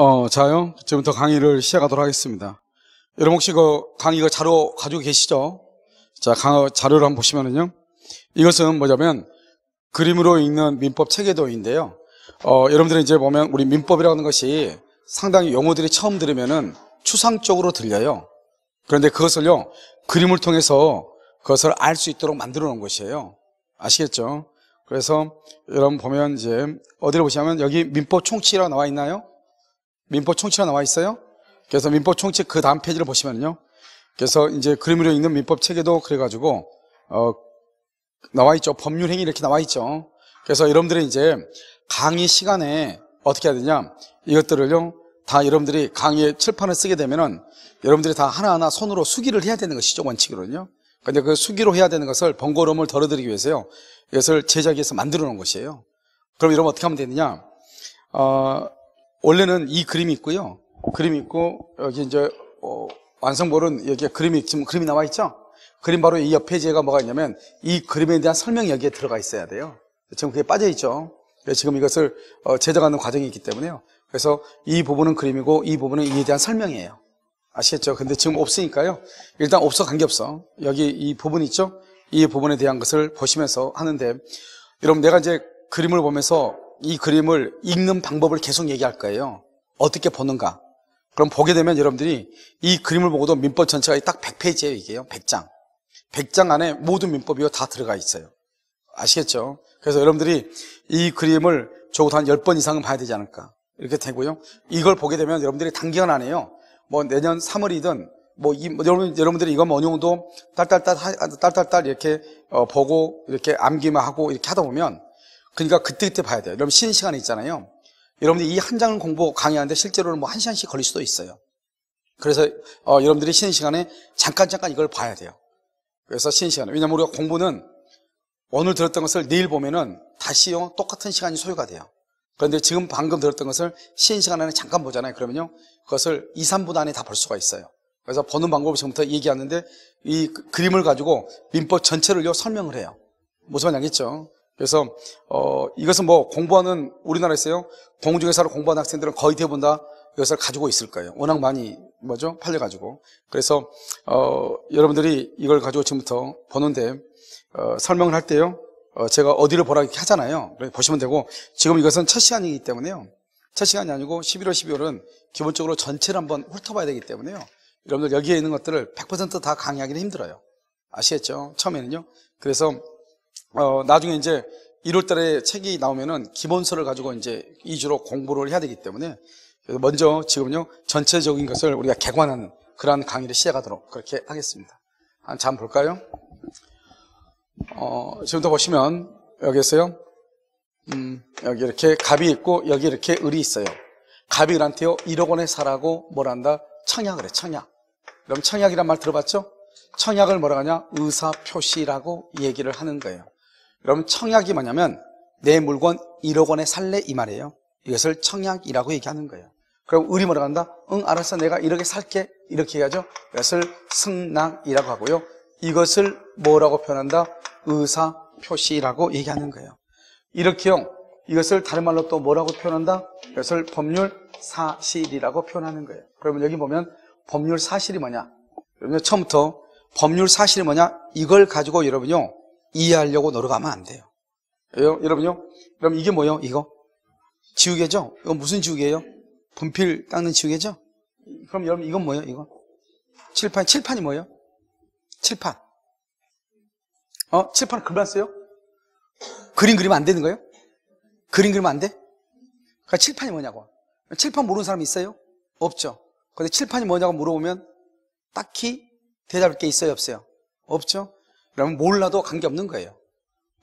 어, 자요. 지금부터 강의를 시작하도록 하겠습니다. 여러분 혹시 그 강의가 그 자료 가지고 계시죠? 자, 강의 자료를 한번 보시면은요. 이것은 뭐냐면 그림으로 읽는 민법 체계도인데요. 어, 여러분들이 이제 보면 우리 민법이라는 것이 상당히 용어들이 처음 들으면은 추상적으로 들려요. 그런데 그것을요, 그림을 통해서 그것을 알 수 있도록 만들어 놓은 것이에요. 아시겠죠? 그래서 여러분 보면 이제 어디를 보시면 여기 민법 총칙이라고 나와 있나요? 민법 총칙이 나와 있어요. 그래서 민법 총칙 그 다음 페이지를 보시면요. 그래서 이제 그림으로 읽는 민법 체계도 그래가지고 어, 나와 있죠. 법률 행위 이렇게 나와 있죠. 그래서 여러분들이 이제 강의 시간에 어떻게 해야 되냐 이것들을요 다 여러분들이 강의 칠판을 쓰게 되면은 여러분들이 다 하나하나 손으로 수기를 해야 되는 것이죠 원칙으로는요. 근데 그 수기로 해야 되는 것을 번거로움을 덜어드리기 위해서요 이것을 제작해서 만들어 놓은 것이에요. 그럼 이러면 어떻게 하면 되느냐? 어, 원래는 이 그림이 있고요. 그림이 있고 여기 이제 어, 완성본은 여기 그림이 지금 그림이 나와 있죠. 그림 바로 이 옆에 제가 뭐가 있냐면 이 그림에 대한 설명이 여기에 들어가 있어야 돼요. 지금 그게 빠져 있죠. 지금 이것을 어, 제작하는 과정이 있기 때문에요. 그래서 이 부분은 그림이고 이 부분은 이에 대한 설명이에요. 아시겠죠? 근데 지금 없으니까요. 일단 없어 관계없어. 여기 이 부분 있죠? 이 부분에 대한 것을 보시면서 하는데 여러분 내가 이제 그림을 보면서 이 그림을 읽는 방법을 계속 얘기할 거예요. 어떻게 보는가. 그럼 보게 되면 여러분들이 이 그림을 보고도 민법 전체가 딱1 0 0페이지에요이게 100장. 100장 안에 모든 민법이 다 들어가 있어요. 아시겠죠? 그래서 여러분들이 이 그림을 적어도 한 10번 이상은 봐야 되지 않을까. 이렇게 되고요. 이걸 보게 되면 여러분들이 단기간 안에요. 뭐 내년 3월이든 뭐, 이, 뭐 여러분, 여러분들이 이건 어느 정도 딸딸딸, 딸딸딸 이렇게, 어, 보고, 이렇게 암기만 하고, 이렇게 하다 보면, 그러니까 그때그때 봐야 돼요. 여러분 쉬는 시간이 있잖아요. 여러분들이 이 한 장을 공부 강의하는데 실제로는 뭐 한 시간씩 걸릴 수도 있어요. 그래서 어, 여러분들이 쉬는 시간에 잠깐 잠깐 이걸 봐야 돼요. 그래서 쉬는 시간에 왜냐면 하 우리가 공부는 오늘 들었던 것을 내일 보면은 다시 똑같은 시간이 소요가 돼요. 그런데 지금 방금 들었던 것을 쉬는 시간 안에 잠깐 보잖아요. 그러면요 그것을 2, 3분 안에 다 볼 수가 있어요. 그래서 보는 방법을 지금부터 얘기하는데 이 그, 그림을 가지고 민법 전체를요 설명을 해요. 무슨 말인지 알겠죠? 그래서 어, 이것은 뭐 공부하는 우리나라에서요 공중회사를 공부하는 학생들은 거의 대부분 다 이것을 가지고 있을 거예요. 워낙 많이 뭐죠 팔려가지고 그래서 어, 여러분들이 이걸 가지고 지금부터 보는데 어, 설명을 할 때요 어, 제가 어디를 보라 이렇게 하잖아요. 보시면 되고 지금 이것은 첫 시간이기 때문에요. 첫 시간이 아니고 11월 12월은 기본적으로 전체를 한번 훑어봐야 되기 때문에요. 여러분들 여기에 있는 것들을 100%다 강의하기는 힘들어요. 아시겠죠? 처음에는요. 그래서 어, 나중에 이제 1월 달에 책이 나오면은 기본서를 가지고 이제 2주로 공부를 해야 되기 때문에 먼저 지금요 전체적인 것을 우리가 개관하는 그러한 강의를 시작하도록 그렇게 하겠습니다. 한 잠 볼까요? 어, 지금부터 보시면 여기에서요. 음, 여기 이렇게 갑이 있고 여기 이렇게 을이 있어요. 갑이 을한테요 1억 원에 사라고 뭘한다 청약을 해 청약. 그럼 청약이란 말 들어봤죠? 청약을 뭐라 고 하냐? 의사표시라고 얘기를 하는 거예요. 여러분 청약이 뭐냐면 내 물건 1억 원에 살래 이 말이에요. 이것을 청약이라고 얘기하는 거예요. 그럼 을이 뭐라 고 한다? 응 알았어 내가 이렇게 살게 이렇게 해야죠. 이것을 승낙이라고 하고요. 이것을 뭐라고 표현한다? 의사표시라고 얘기하는 거예요. 이렇게요. 이것을 다른 말로 또 뭐라고 표현한다? 이것을 법률 사실이라고 표현하는 거예요. 그러면 여기 보면 법률 사실이 뭐냐? 여러분 처음부터 법률 사실이 뭐냐? 이걸 가지고 여러분요, 이해하려고 노력하면 안 돼요. 여러분요, 그럼 이게 뭐예요? 이거? 지우개죠? 이거 무슨 지우개예요? 분필 닦는 지우개죠? 그럼 여러분 이건 뭐예요? 이거? 칠판, 칠판이 뭐예요? 칠판. 어? 칠판 은 글만 써요? 그림 그리면 안 되는 거예요? 그림 그리면 안 돼? 그러니까 칠판이 뭐냐고. 칠판 모르는 사람 있어요? 없죠. 근데 칠판이 뭐냐고 물어보면 딱히 대답할 게 있어요, 없어요? 없죠? 그러면 몰라도 관계없는 거예요.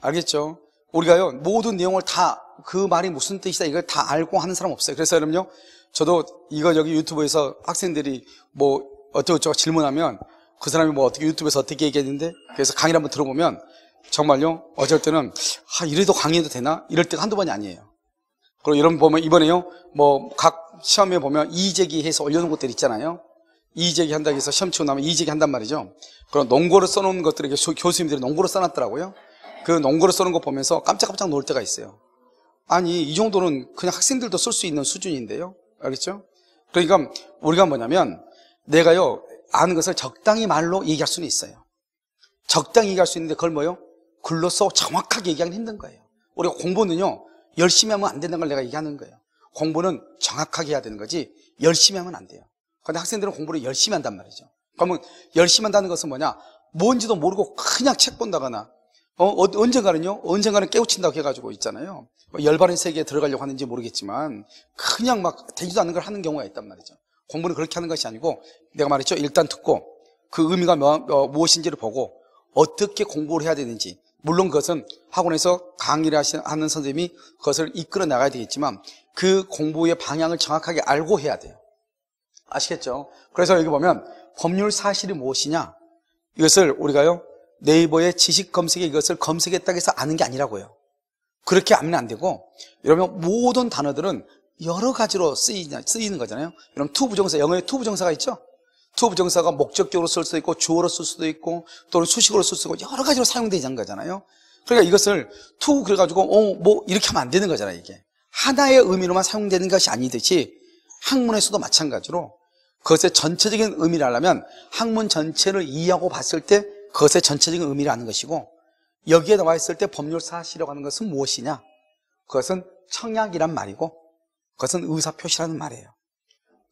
알겠죠? 우리가요, 모든 내용을 다, 그 말이 무슨 뜻이다, 이걸 다 알고 하는 사람 없어요. 그래서 여러분요, 저도 이거 여기 유튜브에서 학생들이 뭐, 어쩌고저쩌고 질문하면 그 사람이 뭐 어떻게 유튜브에서 어떻게 얘기했는데, 그래서 강의를 한번 들어보면 정말요, 어쩔 때는, 아, 이래도 강의해도 되나? 이럴 때가 한두 번이 아니에요. 그리고 여러분 보면 이번에요, 뭐, 각 시험에 보면 이의제기해서 올려놓은 것들 있잖아요. 이의제기 한다고 해서 시험 치고 나면 이의제기 한단 말이죠. 그런 농고를 써놓은 것들을 교수님들이 농고를 써놨더라고요. 그 농고를 써놓은 거 보면서 깜짝깜짝 놀 때가 있어요. 아니 이 정도는 그냥 학생들도 쓸 수 있는 수준인데요. 알겠죠? 그러니까 우리가 뭐냐면 내가요 아는 것을 적당히 말로 얘기할 수는 있어요. 적당히 얘기할 수 있는데 그걸 뭐요? 글로써 정확하게 얘기하기 힘든 거예요. 우리가 공부는요 열심히 하면 안되는걸 내가 얘기하는 거예요. 공부는 정확하게 해야 되는 거지 열심히 하면 안 돼요. 근데 학생들은 공부를 열심히 한단 말이죠. 그러면 그러니까 뭐 열심히 한다는 것은 뭐냐? 뭔지도 모르고 그냥 책 본다거나 어, 어 언젠가는요, 언젠가는 깨우친다고 해가지고 있잖아요. 뭐 열반의 세계에 들어가려고 하는지 모르겠지만, 그냥 막 되지도 않는 걸 하는 경우가 있단 말이죠. 공부는 그렇게 하는 것이 아니고, 내가 말했죠. 일단 듣고, 그 의미가 뭐, 어, 무엇인지를 보고, 어떻게 공부를 해야 되는지. 물론 그것은 학원에서 강의를 하는 시 선생님이 그것을 이끌어 나가야 되겠지만, 그 공부의 방향을 정확하게 알고 해야 돼요. 아시겠죠? 그래서 여기 보면 법률 사실이 무엇이냐? 이것을 우리가요, 네이버의 지식 검색에 이것을 검색했다고 해서 아는 게 아니라고요. 그렇게 알면 안 되고, 여러분 모든 단어들은 여러 가지로 쓰이는 거잖아요. 여러분 t 부정사, 영어에 투 부정사가 있죠? 투 부정사가 목적격으로 쓸 수도 있고, 주어로 쓸 수도 있고, 또는 수식으로 쓸 수도 있고, 여러 가지로 사용되는 거잖아요. 그러니까 이것을 투, o 그래가지고, 어, 뭐, 이렇게 하면 안 되는 거잖아요, 이게. 하나의 의미로만 사용되는 것이 아니듯이, 학문에서도 마찬가지로 그것의 전체적인 의미를 알려면 학문 전체를 이해하고 봤을 때 그것의 전체적인 의미를 아는 것이고 여기에 나와 있을 때 법률사실이라고 하는 것은 무엇이냐? 그것은 청약이란 말이고 그것은 의사표시라는 말이에요.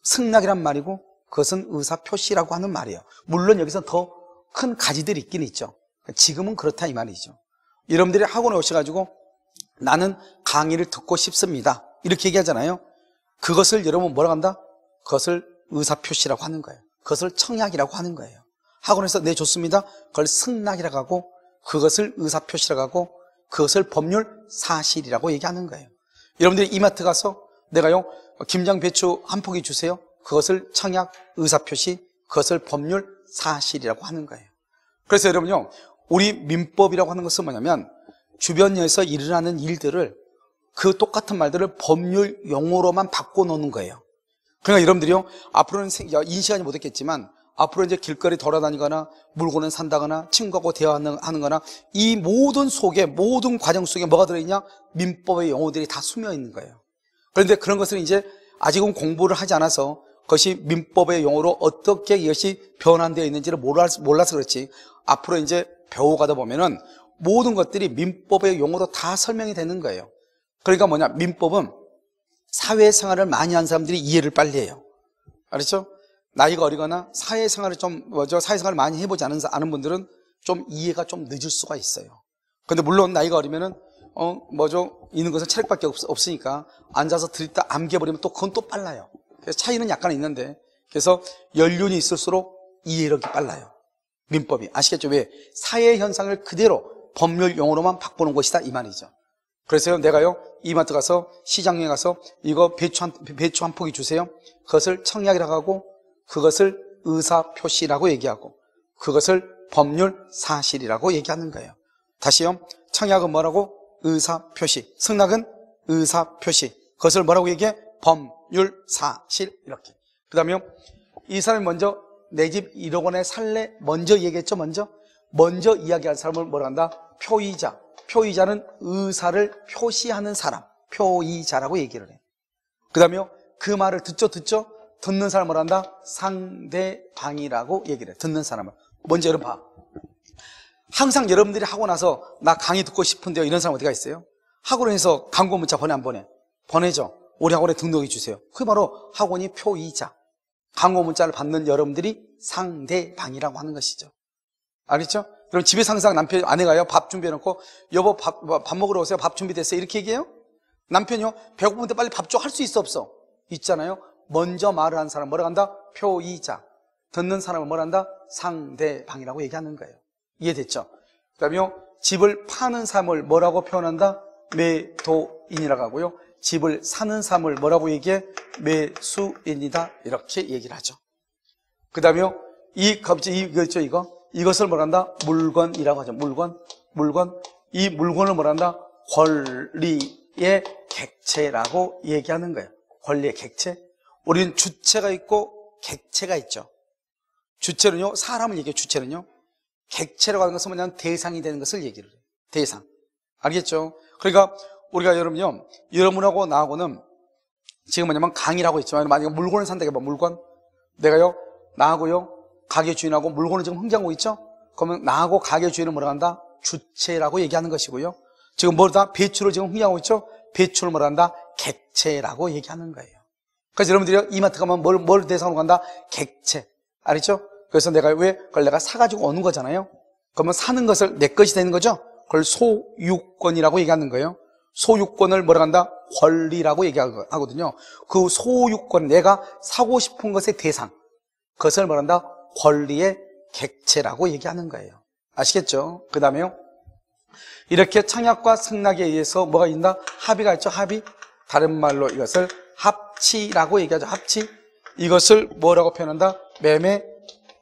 승낙이란 말이고 그것은 의사표시라고 하는 말이에요. 물론 여기서 더 큰 가지들이 있긴 있죠. 지금은 그렇다 이 말이죠. 여러분들이 학원에 오셔가지고 나는 강의를 듣고 싶습니다. 이렇게 얘기하잖아요. 그것을 여러분 뭐라고 한다? 그것을 의사표시라고 하는 거예요. 그것을 청약이라고 하는 거예요. 학원에서 네 좋습니다. 그걸 승낙이라고 하고 그것을 의사표시라고 하고 그것을 법률 사실이라고 얘기하는 거예요. 여러분들이 이마트 가서 내가요 김장 배추 한 포기 주세요. 그것을 청약 의사표시 그것을 법률 사실이라고 하는 거예요. 그래서 여러분요 우리 민법이라고 하는 것은 뭐냐면 주변에서 일어나는 일들을 그 똑같은 말들을 법률 용어로만 바꿔놓는 거예요. 그러니까 여러분들이요, 앞으로는 인식하지 못했겠지만, 앞으로 이제 길거리 돌아다니거나, 물건을 산다거나, 친구하고 대화하는 거나, 이 모든 속에, 모든 과정 속에 뭐가 들어있냐? 민법의 용어들이 다 숨어 있는 거예요. 그런데 그런 것을 이제 아직은 공부를 하지 않아서 그것이 민법의 용어로 어떻게 이것이 변환되어 있는지를 몰라서 그렇지. 앞으로 이제 배워가다 보면은 모든 것들이 민법의 용어로 다 설명이 되는 거예요. 그러니까 뭐냐? 민법은 사회생활을 많이 한 사람들이 이해를 빨리 해요. 알았죠? 나이가 어리거나 사회생활을 좀, 뭐죠? 사회생활을 많이 해보지 않은, 아는 분들은 좀 이해가 좀 늦을 수가 있어요. 근데 물론 나이가 어리면은, 어, 뭐죠? 있는 것은 체력밖에 없, 으니까 앉아서 들이다 암겨버리면 또 그건 또 빨라요. 그래서 차이는 약간 있는데. 그래서 연륜이 있을수록 이해력이 빨라요. 민법이. 아시겠죠? 왜? 사회 현상을 그대로 법률 용어로만 바꾸는 것이다. 이 말이죠. 그래서 요 내가요 이마트 가서 시장에 가서 이거 배추 한, 배추 한 포기 주세요. 그것을 청약이라고 하고 그것을 의사표시라고 얘기하고 그것을 법률 사실이라고 얘기하는 거예요. 다시요. 청약은 뭐라고? 의사표시. 승낙은 의사표시. 그것을 뭐라고 얘기해? 법률 사실 이렇게. 그 다음에 요이 사람이 먼저 내 집 1억 원에 살래 먼저 얘기했죠 먼저 먼저 이야기한 사람을 뭐라 한다? 표의자 표의자는 의사를 표시하는 사람, 표의자라고 얘기를 해요. 그 다음에 그 말을 듣죠, 듣죠? 듣는 사람을 한다? 상대방이라고 얘기를 해요. 듣는 사람을. 먼저 여러분 봐. 항상 여러분들이 하고 나서 나 강의 듣고 싶은데요. 이런 사람 어디가 있어요? 학원에서 광고 문자 보내 안 보내? 보내죠. 우리 학원에 등록해 주세요. 그게 바로 학원이 표의자. 광고 문자를 받는 여러분들이 상대방이라고 하는 것이죠. 알겠죠? 그럼 집에 항상 남편, 아내가요, 밥 준비해놓고, 여보 밥, 뭐, 밥 먹으러 오세요. 밥 준비됐어요. 이렇게 얘기해요? 남편이요, 배고픈데 빨리 밥 줘. 할수 있어 없어? 있잖아요. 먼저 말을 한 사람 뭐라 한다? 표의자. 듣는 사람을 뭐라 한다? 상대방이라고 얘기하는 거예요. 이해됐죠? 그 다음에 요 집을 파는 사람을 뭐라고 표현한다? 매도인이라고 하고요. 집을 사는 사람을 뭐라고 얘기해? 매수인이다. 이렇게 얘기를 하죠. 그 다음에 요 이, 갑자기 그렇죠, 이거 있죠, 이거? 이것을 뭐란다? 물건이라고 하죠. 물건, 물건. 이 물건을 뭐란다? 권리의 객체라고 얘기하는 거예요. 권리의 객체. 우리는 주체가 있고 객체가 있죠. 주체는요, 사람을 얘기해요. 주체는요. 객체라고 하는 것은 뭐냐면 대상이 되는 것을 얘기를 해요. 대상. 알겠죠? 그러니까 우리가 여러분요, 여러분하고 나하고는 지금 뭐냐면 강의라고 있지만 만약에 물건을 산다 해봐, 뭐 물건. 내가요, 나하고요, 가게 주인하고 물건을 지금 흥장하고 있죠? 그러면 나하고 가게 주인은 뭐라 고 한다? 주체라고 얘기하는 것이고요. 지금 뭐다? 배추를 지금 흥정하고 있죠? 배추를 뭐라 고 한다? 객체라고 얘기하는 거예요. 그래서 여러분들이 이마트 가면 뭘, 뭘 대상으로 간다? 객체. 알겠죠? 그래서 내가 왜, 그걸 내가 사가지고 오는 거잖아요. 그러면 사는 것을 내 것이 되는 거죠? 그걸 소유권이라고 얘기하는 거예요. 소유권을 뭐라 고 한다? 권리라고 얘기하거든요. 그 소유권, 내가 사고 싶은 것의 대상. 그것을 뭐라 한다? 권리의 객체라고 얘기하는 거예요. 아시겠죠? 그 다음에요. 이렇게 청약과 승낙에 의해서 뭐가 있나? 합의가 있죠? 합의? 다른 말로 이것을 합치라고 얘기하죠. 합치. 이것을 뭐라고 표현한다? 매매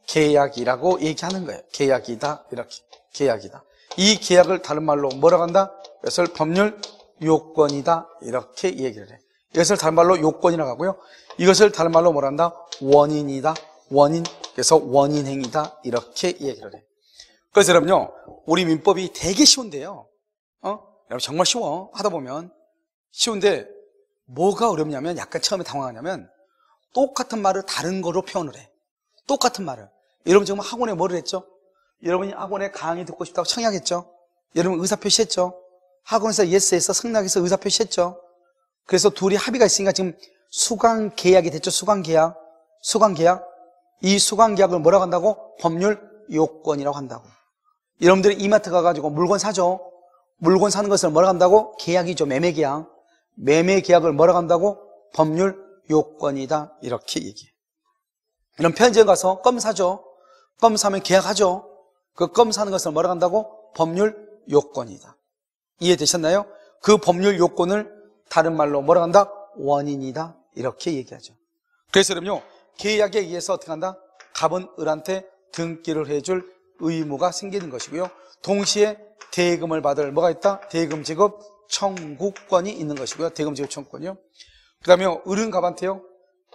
계약이라고 얘기하는 거예요. 계약이다. 이렇게. 계약이다. 이 계약을 다른 말로 뭐라고 한다? 이것을 법률 요건이다. 이렇게 얘기를 해. 이것을 다른 말로 요건이라고 하고요. 이것을 다른 말로 뭐라한다 원인이다. 원인, 그래서 원인행위다. 이렇게 얘기를 해 그래서 여러분요, 우리 민법이 되게 쉬운데요. 어? 여러분 정말 쉬워. 하다 보면. 쉬운데, 뭐가 어렵냐면, 약간 처음에 당황하냐면, 똑같은 말을 다른 거로 표현을 해. 똑같은 말을. 여러분 지금 학원에 뭐를 했죠? 여러분이 학원에 강의 듣고 싶다고 청약했죠? 여러분 의사표시했죠? 학원에서 예스에서 승낙에서 의사표시했죠? 그래서 둘이 합의가 있으니까 지금 수강계약이 됐죠? 수강계약. 수강계약. 이 수강계약을 뭐라고 한다고? 법률 요건이라고 한다고. 여러분들이 이마트 가가지고 물건 사죠? 물건 사는 것을 뭐라고 한다고? 계약이죠. 매매계약. 매매계약을 뭐라고 한다고? 법률 요건이다. 이렇게 얘기해. 이런 편의점 가서 껌 사죠? 껌 사면 계약하죠? 그 껌 사는 것을 뭐라고 한다고? 법률 요건이다. 이해되셨나요? 그 법률 요건을 다른 말로 뭐라고 한다? 원인이다. 이렇게 얘기하죠. 그래서 그럼요. 계약에 의해서 어떻게 한다? 갑은 을한테 등기를 해줄 의무가 생기는 것이고요. 동시에 대금을 받을 뭐가 있다? 대금 지급 청구권이 있는 것이고요. 대금 지급 청구권이요. 그 다음에 을은 갑한테요.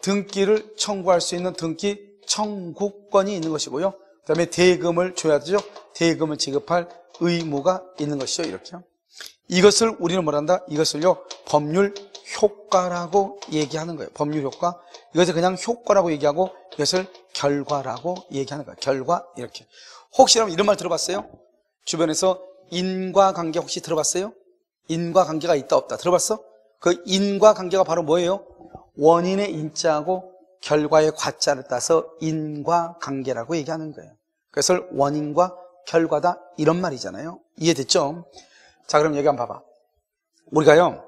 등기를 청구할 수 있는 등기 청구권이 있는 것이고요. 그 다음에 대금을 줘야 되죠. 대금을 지급할 의무가 있는 것이죠. 이렇게요. 이것을 우리는 뭐란다? 이것을요. 법률 효과라고 얘기하는 거예요. 법률 효과. 이것을 그냥 효과라고 얘기하고 이것을 결과라고 얘기하는 거예요. 결과 이렇게. 혹시 여러분 이런 말 들어봤어요? 주변에서 인과관계 혹시 들어봤어요? 인과관계가 있다 없다 들어봤어? 그 인과관계가 바로 뭐예요? 원인의 인자하고 결과의 과자를 따서 인과관계라고 얘기하는 거예요. 그것을 원인과 결과다 이런 말이잖아요. 이해됐죠? 자 그럼 여기 한번 봐봐. 우리가요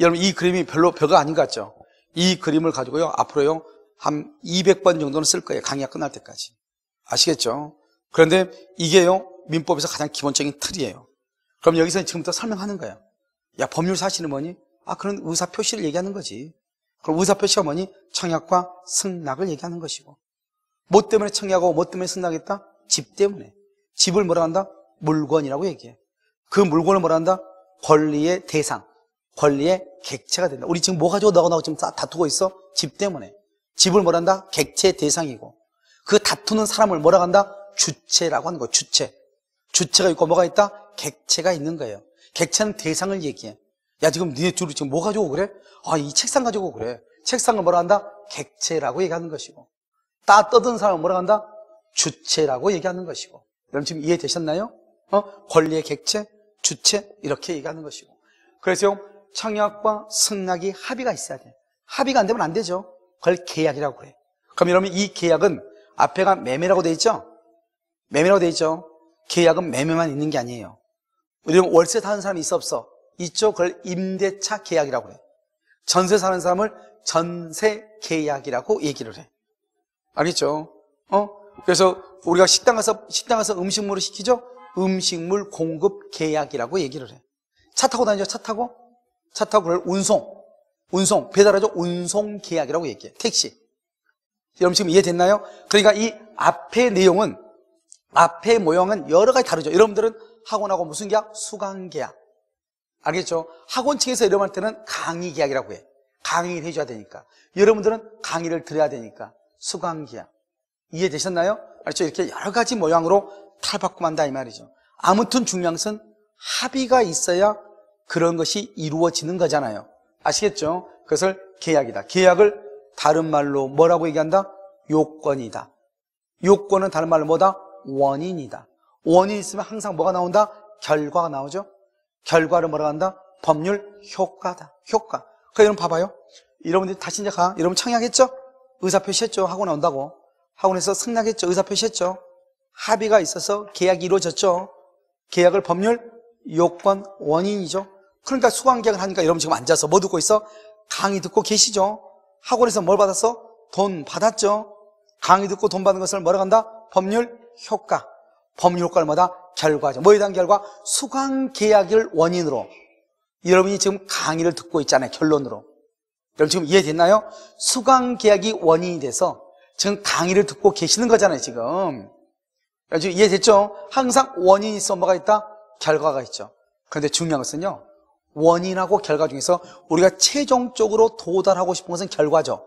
여러분 이 그림이 별로 벼가 아닌 것 같죠? 이 그림을 가지고요 앞으로요 한 200번 정도는 쓸 거예요 강의가 끝날 때까지 아시겠죠? 그런데 이게요 민법에서 가장 기본적인 틀이에요. 그럼 여기서 지금부터 설명하는 거예요. 야 법률 사실은 뭐니? 아 그런 의사 표시를 얘기하는 거지. 그럼 의사 표시가 뭐니? 청약과 승낙을 얘기하는 것이고. 뭐 때문에 청약하고 뭐 때문에 승낙했다? 집 때문에. 집을 뭐라 한다? 물건이라고 얘기해. 그 물건을 뭐라 한다? 권리의 대상. 권리의 객체가 된다. 우리 지금 뭐 가지고 너가고 나하고 지금 다투고 있어? 집 때문에. 집을 뭐란다? 객체 대상이고. 그 다투는 사람을 뭐라고 한다? 주체라고 하는 거 주체. 주체가 있고 뭐가 있다? 객체가 있는 거예요. 객체는 대상을 얘기해. 야, 지금 니네 둘이 지금 뭐 가지고 그래? 아, 이 책상 가지고 그래. 책상을 뭐라 한다? 객체라고 얘기하는 것이고. 따 떠든 사람은 뭐라 한다? 주체라고 얘기하는 것이고. 여러분 지금 이해되셨나요? 어? 권리의 객체, 주체, 이렇게 얘기하는 것이고. 그래서 청약과 승낙이 합의가 있어야 돼. 합의가 안 되면 안 되죠. 그걸 계약이라고 해. 그럼 여러분 이 계약은 앞에가 매매라고 돼 있죠? 매매라고 돼 있죠? 계약은 매매만 있는 게 아니에요. 우리 월세 사는 사람이 있어 없어? 있죠? 그걸 임대차 계약이라고 해. 전세 사는 사람을 전세 계약이라고 얘기를 해. 알겠죠? 어? 그래서 우리가 식당 가서 식당 가서 음식물을 시키죠? 음식물 공급 계약이라고 얘기를 해. 차 타고 다니죠? 차 타고? 차 타고 그럴 운송, 운송, 배달하죠? 운송 계약이라고 얘기해. 택시. 여러분 지금 이해됐나요? 그러니까 이 앞의 내용은, 앞의 모형은 여러 가지 다르죠. 여러분들은 학원하고 무슨 계약? 수강 계약. 알겠죠? 학원 측에서 여러분한테는 강의 계약이라고 해. 강의를 해줘야 되니까. 여러분들은 강의를 들어야 되니까. 수강 계약. 이해되셨나요? 알죠? 이렇게 여러 가지 모양으로 탈바꿈한다 이 말이죠. 아무튼 중요한 것은 합의가 있어야 그런 것이 이루어지는 거잖아요. 아시겠죠? 그것을 계약이다. 계약을 다른 말로 뭐라고 얘기한다? 요건이다. 요건은 다른 말로 뭐다? 원인이다. 원인이 있으면 항상 뭐가 나온다? 결과가 나오죠. 결과를 뭐라고 한다? 법률 효과다. 효과. 그러니까 여러분 봐봐요. 여러분들 다시 이제 가. 여러분 창의하겠죠? 의사표시했죠? 하고 나온다고. 학원에서 승낙했죠? 의사표시했죠? 합의가 있어서 계약이 이루어졌죠? 계약을 법률, 요건, 원인이죠? 그러니까 수강계약을 하니까 여러분 지금 앉아서 뭐 듣고 있어? 강의 듣고 계시죠? 학원에서 뭘 받았어? 돈 받았죠? 강의 듣고 돈 받은 것을 뭐라고 한다? 법률 효과. 법률 효과마다 결과죠. 뭐에 대한 결과? 수강 계약을 원인으로. 여러분이 지금 강의를 듣고 있잖아요. 결론으로. 여러분 지금 이해됐나요? 수강 계약이 원인이 돼서 지금 강의를 듣고 계시는 거잖아요. 지금. 여러분 지금 이해됐죠? 항상 원인이 있어 뭐가 있다? 결과가 있죠. 그런데 중요한 것은요. 원인하고 결과 중에서 우리가 최종적으로 도달하고 싶은 것은 결과죠.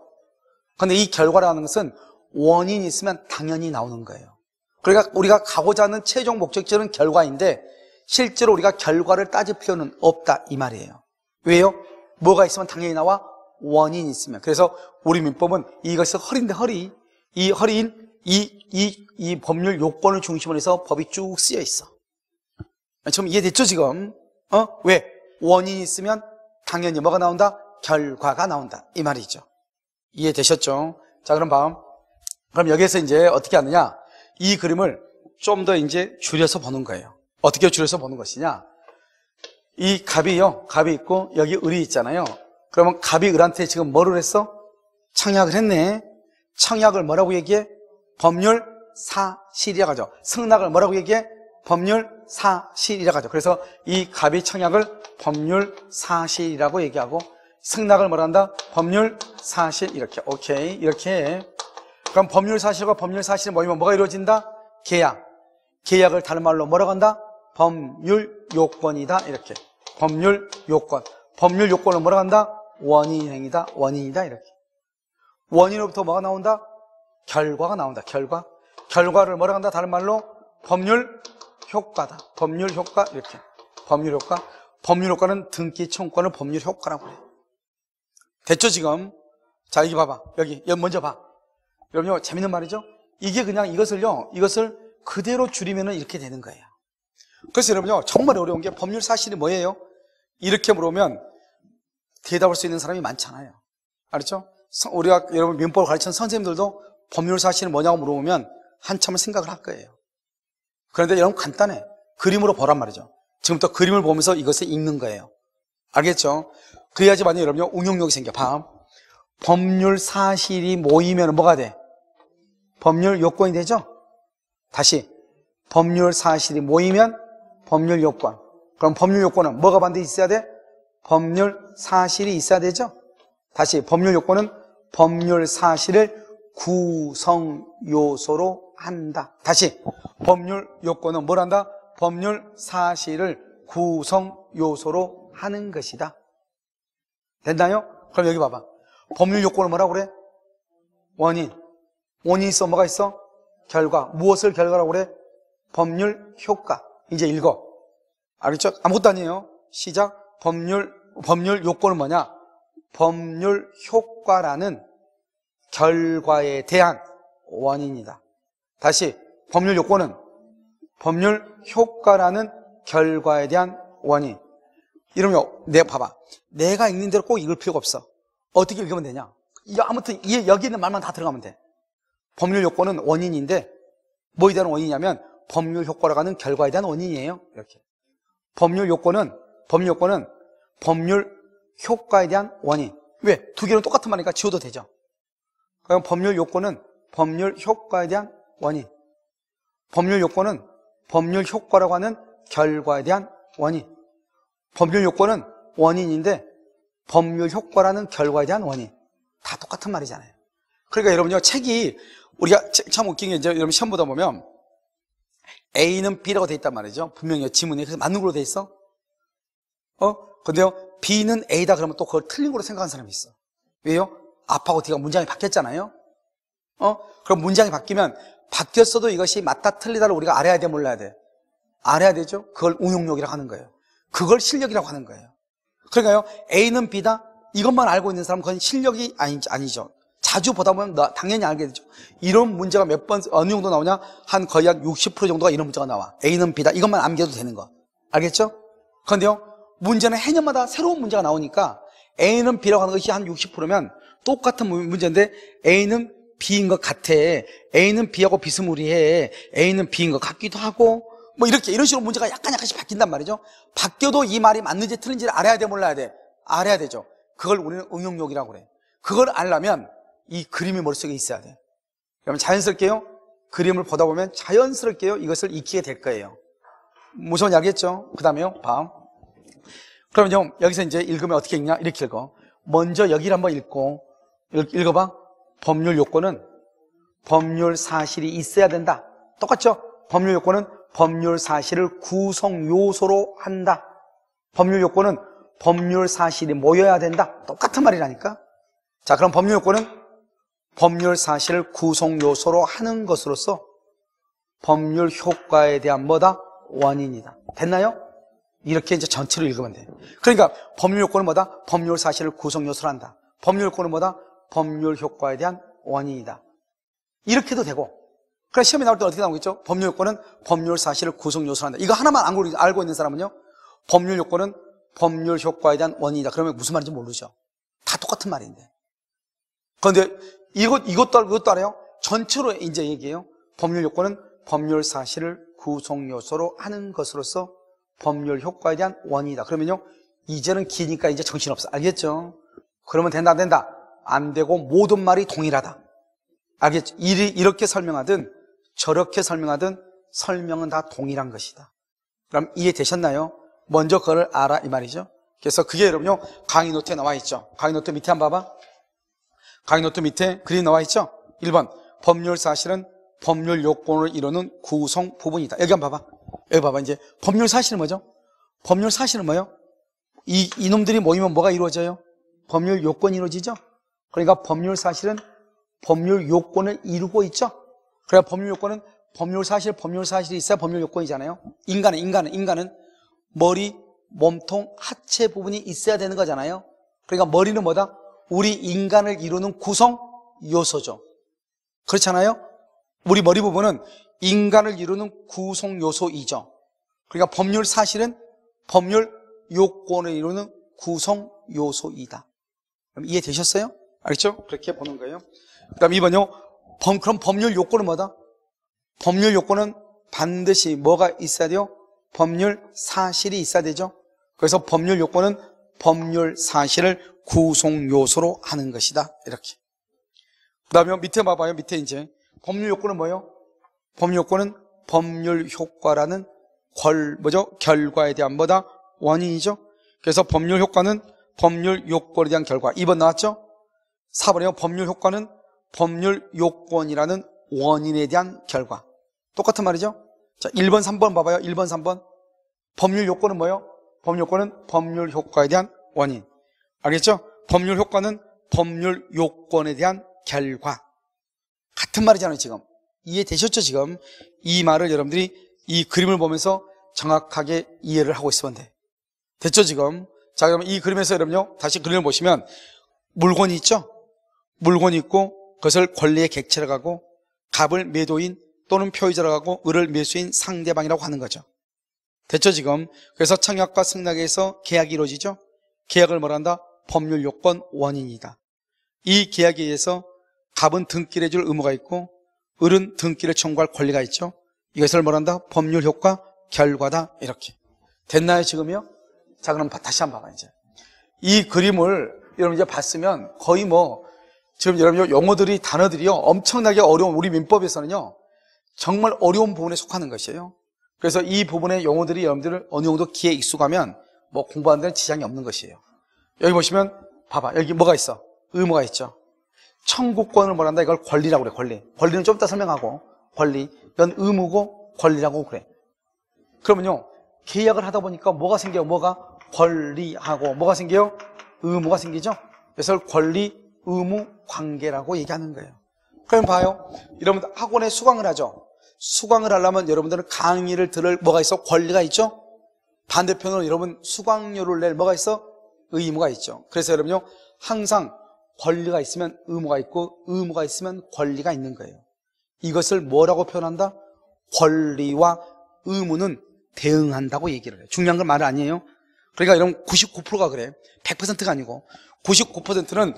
그런데 이 결과라는 것은 원인이 있으면 당연히 나오는 거예요. 그러니까 우리가 가고자 하는 최종 목적지는 결과인데 실제로 우리가 결과를 따질 필요는 없다 이 말이에요. 왜요? 뭐가 있으면 당연히 나와 원인이 있으면. 그래서 우리 민법은 이것이 허리인데 허리, 이 허리인 이, 이, 이 법률 요건을 중심으로 해서 법이 쭉 쓰여 있어. 좀 이해됐죠, 지금? 어? 왜? 원인이 있으면 당연히 뭐가 나온다? 결과가 나온다. 이 말이죠. 이해되셨죠? 자, 그럼 다음. 그럼 여기에서 이제 어떻게 하느냐? 이 그림을 좀 더 이제 줄여서 보는 거예요. 어떻게 줄여서 보는 것이냐? 이 갑이요. 갑이 있고 여기 을이 있잖아요. 그러면 갑이 을한테 지금 뭐를 했어? 청약을 했네. 청약을 뭐라고 얘기해? 법률 사실이라고 하죠. 승낙을 뭐라고 얘기해? 법률 사실이라고 하죠. 그래서 이 갑이 청약을 법률 사실이라고 얘기하고 승낙을 뭐란다? 법률 사실 이렇게 오케이 이렇게 그럼 법률 사실과 법률 사실이 뭐이면 뭐가 이루어진다? 계약 계약을 다른 말로 뭐라고 한다? 법률 요건이다 이렇게 법률 요건 법률 요건을 뭐라고 한다? 원인행위다 원인이다 이렇게 원인으로부터 뭐가 나온다? 결과가 나온다 결과 결과를 뭐라고 한다? 다른 말로 법률 효과다 법률 효과 이렇게 법률 효과 법률효과는 등기 청구권을 법률효과라고 해요. 됐죠, 지금? 자, 여기 봐봐. 여기, 여기 먼저 봐. 여러분, 요 재밌는 말이죠? 이게 그냥 이것을요, 이것을 그대로 줄이면 이렇게 되는 거예요. 그래서 여러분요, 정말 어려운 게 법률 사실이 뭐예요? 이렇게 물어보면 대답할 수 있는 사람이 많잖아요. 알죠? 았 우리가 여러분 민법을 가르치는 선생님들도 법률 사실이 뭐냐고 물어보면 한참 을 생각을 할 거예요. 그런데 여러분 간단해. 그림으로 보란 말이죠. 지금부터 그림을 보면서 이것을 읽는 거예요. 알겠죠? 그래야지 만약 여러분이 응용력이 생겨. 봐. 법률 사실이 모이면 뭐가 돼? 법률 요건이 되죠? 다시. 법률 사실이 모이면 법률 요건. 그럼 법률 요건은 뭐가 반드시 있어야 돼? 법률 사실이 있어야 되죠? 다시. 법률 요건은 법률 사실을 구성 요소로 한다. 다시. 법률 요건은 뭘 한다? 법률 사실을 구성 요소로 하는 것이다. 됐나요? 그럼 여기 봐봐. 법률 요건을 뭐라고 그래? 원인. 원인 있어? 뭐가 있어? 결과. 무엇을 결과라고 그래? 법률 효과. 이제 읽어. 알겠죠? 아무것도 아니에요. 시작. 법률, 법률 요건은 뭐냐? 법률 효과라는 결과에 대한 원인이다. 다시, 법률 요건은 법률 효과라는 결과에 대한 원인. 이러면 내가 봐봐. 내가 읽는 대로 꼭 읽을 필요가 없어. 어떻게 읽으면 되냐? 아무튼 여기 있는 말만 다 들어가면 돼. 법률 요건은 원인인데 뭐에 대한 원인이냐면 법률 효과라고 하는 결과에 대한 원인이에요. 이렇게. 법률 요건은 법률 요건은 법률 효과에 대한 원인. 왜? 두 개는 똑같은 말이니까 지워도 되죠. 그럼 법률 요건은 법률 효과에 대한 원인. 법률 요건은 법률 효과라고 하는 결과에 대한 원인. 법률 요건은 원인인데 법률 효과라는 결과에 대한 원인. 다 똑같은 말이잖아요. 그러니까 여러분요, 책이 우리가 참 웃긴 게 이제 여러분 시험 보다 보면 A는 B라고 돼 있단 말이죠. 분명히 지문이 그래서 맞는 걸로 돼 있어. 어? 근데요, B는 A다 그러면 또 그걸 틀린 걸로 생각하는 사람이 있어. 왜요? 앞하고 뒤가 문장이 바뀌었잖아요. 어? 그럼 문장이 바뀌면 바뀌었어도 이것이 맞다 틀리다를 우리가 알아야 돼 몰라야 돼 알아야 되죠 그걸 운용력이라고 하는 거예요 그걸 실력이라고 하는 거예요 그러니까요 A는 B다 이것만 알고 있는 사람은 그건 실력이 아니, 아니죠 자주 보다 보면 나, 당연히 알게 되죠 이런 문제가 몇번 어느 정도 나오냐 한 거의 한 60% 정도가 이런 문제가 나와 A는 B다 이것만 암기해도 되는 거 알겠죠? 그런데요 문제는 해년마다 새로운 문제가 나오니까 A는 B라고 하는 것이 한 60%면 똑같은 문제인데 A는 B인 것 같아. A는 B하고 비스무리해. A는 B인 것 같기도 하고 뭐 이렇게 이런 식으로 문제가 약간 약간씩 바뀐단 말이죠. 바뀌어도 이 말이 맞는지 틀린지를 알아야 돼 몰라야 돼. 알아야 되죠. 그걸 우리는 응용력이라고 그래. 그걸 알려면 이 그림이 머릿속에 있어야 돼. 그러면 자연스럽게요. 그림을 보다 보면 자연스럽게요. 이것을 익히게 될 거예요. 무슨 말인지 알겠죠? 그 다음에요. 다 그러면 여기서 이제 읽으면 어떻게 읽냐? 이렇게 읽어. 먼저 여기를 한번 읽고, 읽, 읽어봐. 법률 요건은 법률 사실이 있어야 된다. 똑같죠? 법률 요건은 법률 사실을 구성 요소로 한다. 법률 요건은 법률 사실이 모여야 된다. 똑같은 말이라니까. 자, 그럼 법률 요건은 법률 사실을 구성 요소로 하는 것으로서 법률 효과에 대한 뭐다? 원인이다. 됐나요? 이렇게 이제 전체로 읽으면 돼. 요 그러니까 법률 요건은 뭐다? 법률 사실을 구성 요소로 한다. 법률 요건은 뭐다? 법률 효과에 대한 원인이다. 이렇게도 되고. 그래서 시험에 나올 때 어떻게 나오겠죠? 법률 요건은 법률 사실을 구성 요소로 한다. 이거 하나만 알고 있는 사람은요. 법률 요건은 법률 효과에 대한 원인이다. 그러면 무슨 말인지 모르죠. 다 똑같은 말인데. 그런데 이것, 이것도, 그것도 알아요? 전체로 이제 얘기해요. 법률 요건은 법률 사실을 구성 요소로 하는 것으로서 법률 효과에 대한 원인이다. 그러면요. 이제는 기니까 이제 정신없어. 알겠죠? 그러면 된다, 된다. 안 되고 모든 말이 동일하다. 알겠죠? 이렇게 설명하든 저렇게 설명하든 설명은 다 동일한 것이다. 그럼 이해되셨나요? 먼저 그걸 알아 이 말이죠. 그래서 그게 여러분요 강의 노트에 나와 있죠. 강의 노트 밑에 한 번 봐봐. 강의 노트 밑에 그이 나와 있죠. 1번 법률 사실은 법률 요건을 이루는 구성 부분이다. 여기 한 번 봐봐. 여기 봐봐 이제 법률 사실은 뭐죠? 법률 사실은 뭐예요? 이 이놈들이 모이면 뭐가 이루어져요? 법률 요건이 이루어지죠. 그러니까 법률 사실은 법률 요건을 이루고 있죠. 그래야 법률 요건은 법률 사실, 법률 사실이 있어야 법률 요건이잖아요. 인간은, 인간은, 인간은 머리, 몸통, 하체 부분이 있어야 되는 거잖아요. 그러니까 머리는 뭐다? 우리 인간을 이루는 구성 요소죠. 그렇잖아요. 우리 머리 부분은 인간을 이루는 구성 요소이죠. 그러니까 법률 사실은 법률 요건을 이루는 구성 요소이다. 이해되셨어요? 알겠죠? 그렇게 보는 거예요. 그 다음 2번요. 범, 그럼 법률 요건은 뭐다? 법률 요건은 반드시 뭐가 있어야 돼요? 법률 사실이 있어야 되죠. 그래서 법률 요건은 법률 사실을 구성 요소로 하는 것이다. 이렇게. 그 다음에 밑에 봐봐요. 밑에 이제 법률 요건은 뭐예요? 법률 요건은 법률 효과라는 걸, 뭐죠? 결과에 대한 뭐다? 원인이죠. 그래서 법률 효과는 법률 요건에 대한 결과. 2번 나왔죠? 4번에요. 법률 효과는 법률 요건이라는 원인에 대한 결과. 똑같은 말이죠? 자, 1번, 3번 봐봐요. 1번, 3번. 법률 요건은 뭐예요? 법률 요건은 법률 효과에 대한 원인. 알겠죠? 법률 효과는 법률 요건에 대한 결과. 같은 말이잖아요, 지금. 이해되셨죠, 지금? 이 말을 여러분들이 이 그림을 보면서 정확하게 이해를 하고 있으면 돼. 됐죠, 지금? 자, 그러면 이 그림에서 여러분요, 다시 그림을 보시면 물건이 있죠? 물건이 있고 그것을 권리의 객체라고 하고 갑을 매도인 또는 표의자라고 하고 을을 매수인 상대방이라고 하는 거죠. 됐죠 지금? 그래서 청약과 승낙에서 계약이 이루어지죠. 계약을 뭐한다 법률 요건 원인이다. 이 계약에 의해서 갑은 등기를 해줄 의무가 있고 을은 등기를 청구할 권리가 있죠. 이것을 뭐한다 법률 효과 결과다 이렇게. 됐나요 지금요? 자 그럼 다시 한번 봐봐 이제. 이 그림을 여러분 이제 봤으면 거의 뭐 지금 여러분 영어들이 단어들이요 엄청나게 어려운 우리 민법에서는요 정말 어려운 부분에 속하는 것이에요. 그래서 이 부분의 용어들이 여러분들 을 어느 정도 귀에 익숙하면 뭐 공부하는 데는 지장이 없는 것이에요. 여기 보시면 봐봐 여기 뭐가 있어? 의무가 있죠. 청구권을 말한다 이걸 권리라고 그래 권리. 권리는 좀 이따 설명하고 권리. 이건 의무고 권리라고 그래. 그러면요 계약을 하다 보니까 뭐가 생겨요? 뭐가 권리하고 뭐가 생겨요? 의무가 생기죠. 그래서 권리 의무 관계라고 얘기하는 거예요. 그럼 봐요. 여러분들 학원에 수강을 하죠. 수강을 하려면 여러분들은 강의를 들을 뭐가 있어? 권리가 있죠? 반대편으로 여러분 수강료를 낼 뭐가 있어? 의무가 있죠. 그래서 여러분요, 항상 권리가 있으면 의무가 있고, 의무가 있으면 권리가 있는 거예요. 이것을 뭐라고 표현한다? 권리와 의무는 대응한다고 얘기를 해요. 중요한 건말 아니에요. 그러니까 이런 99%가 그래. 100%가 아니고. 99%는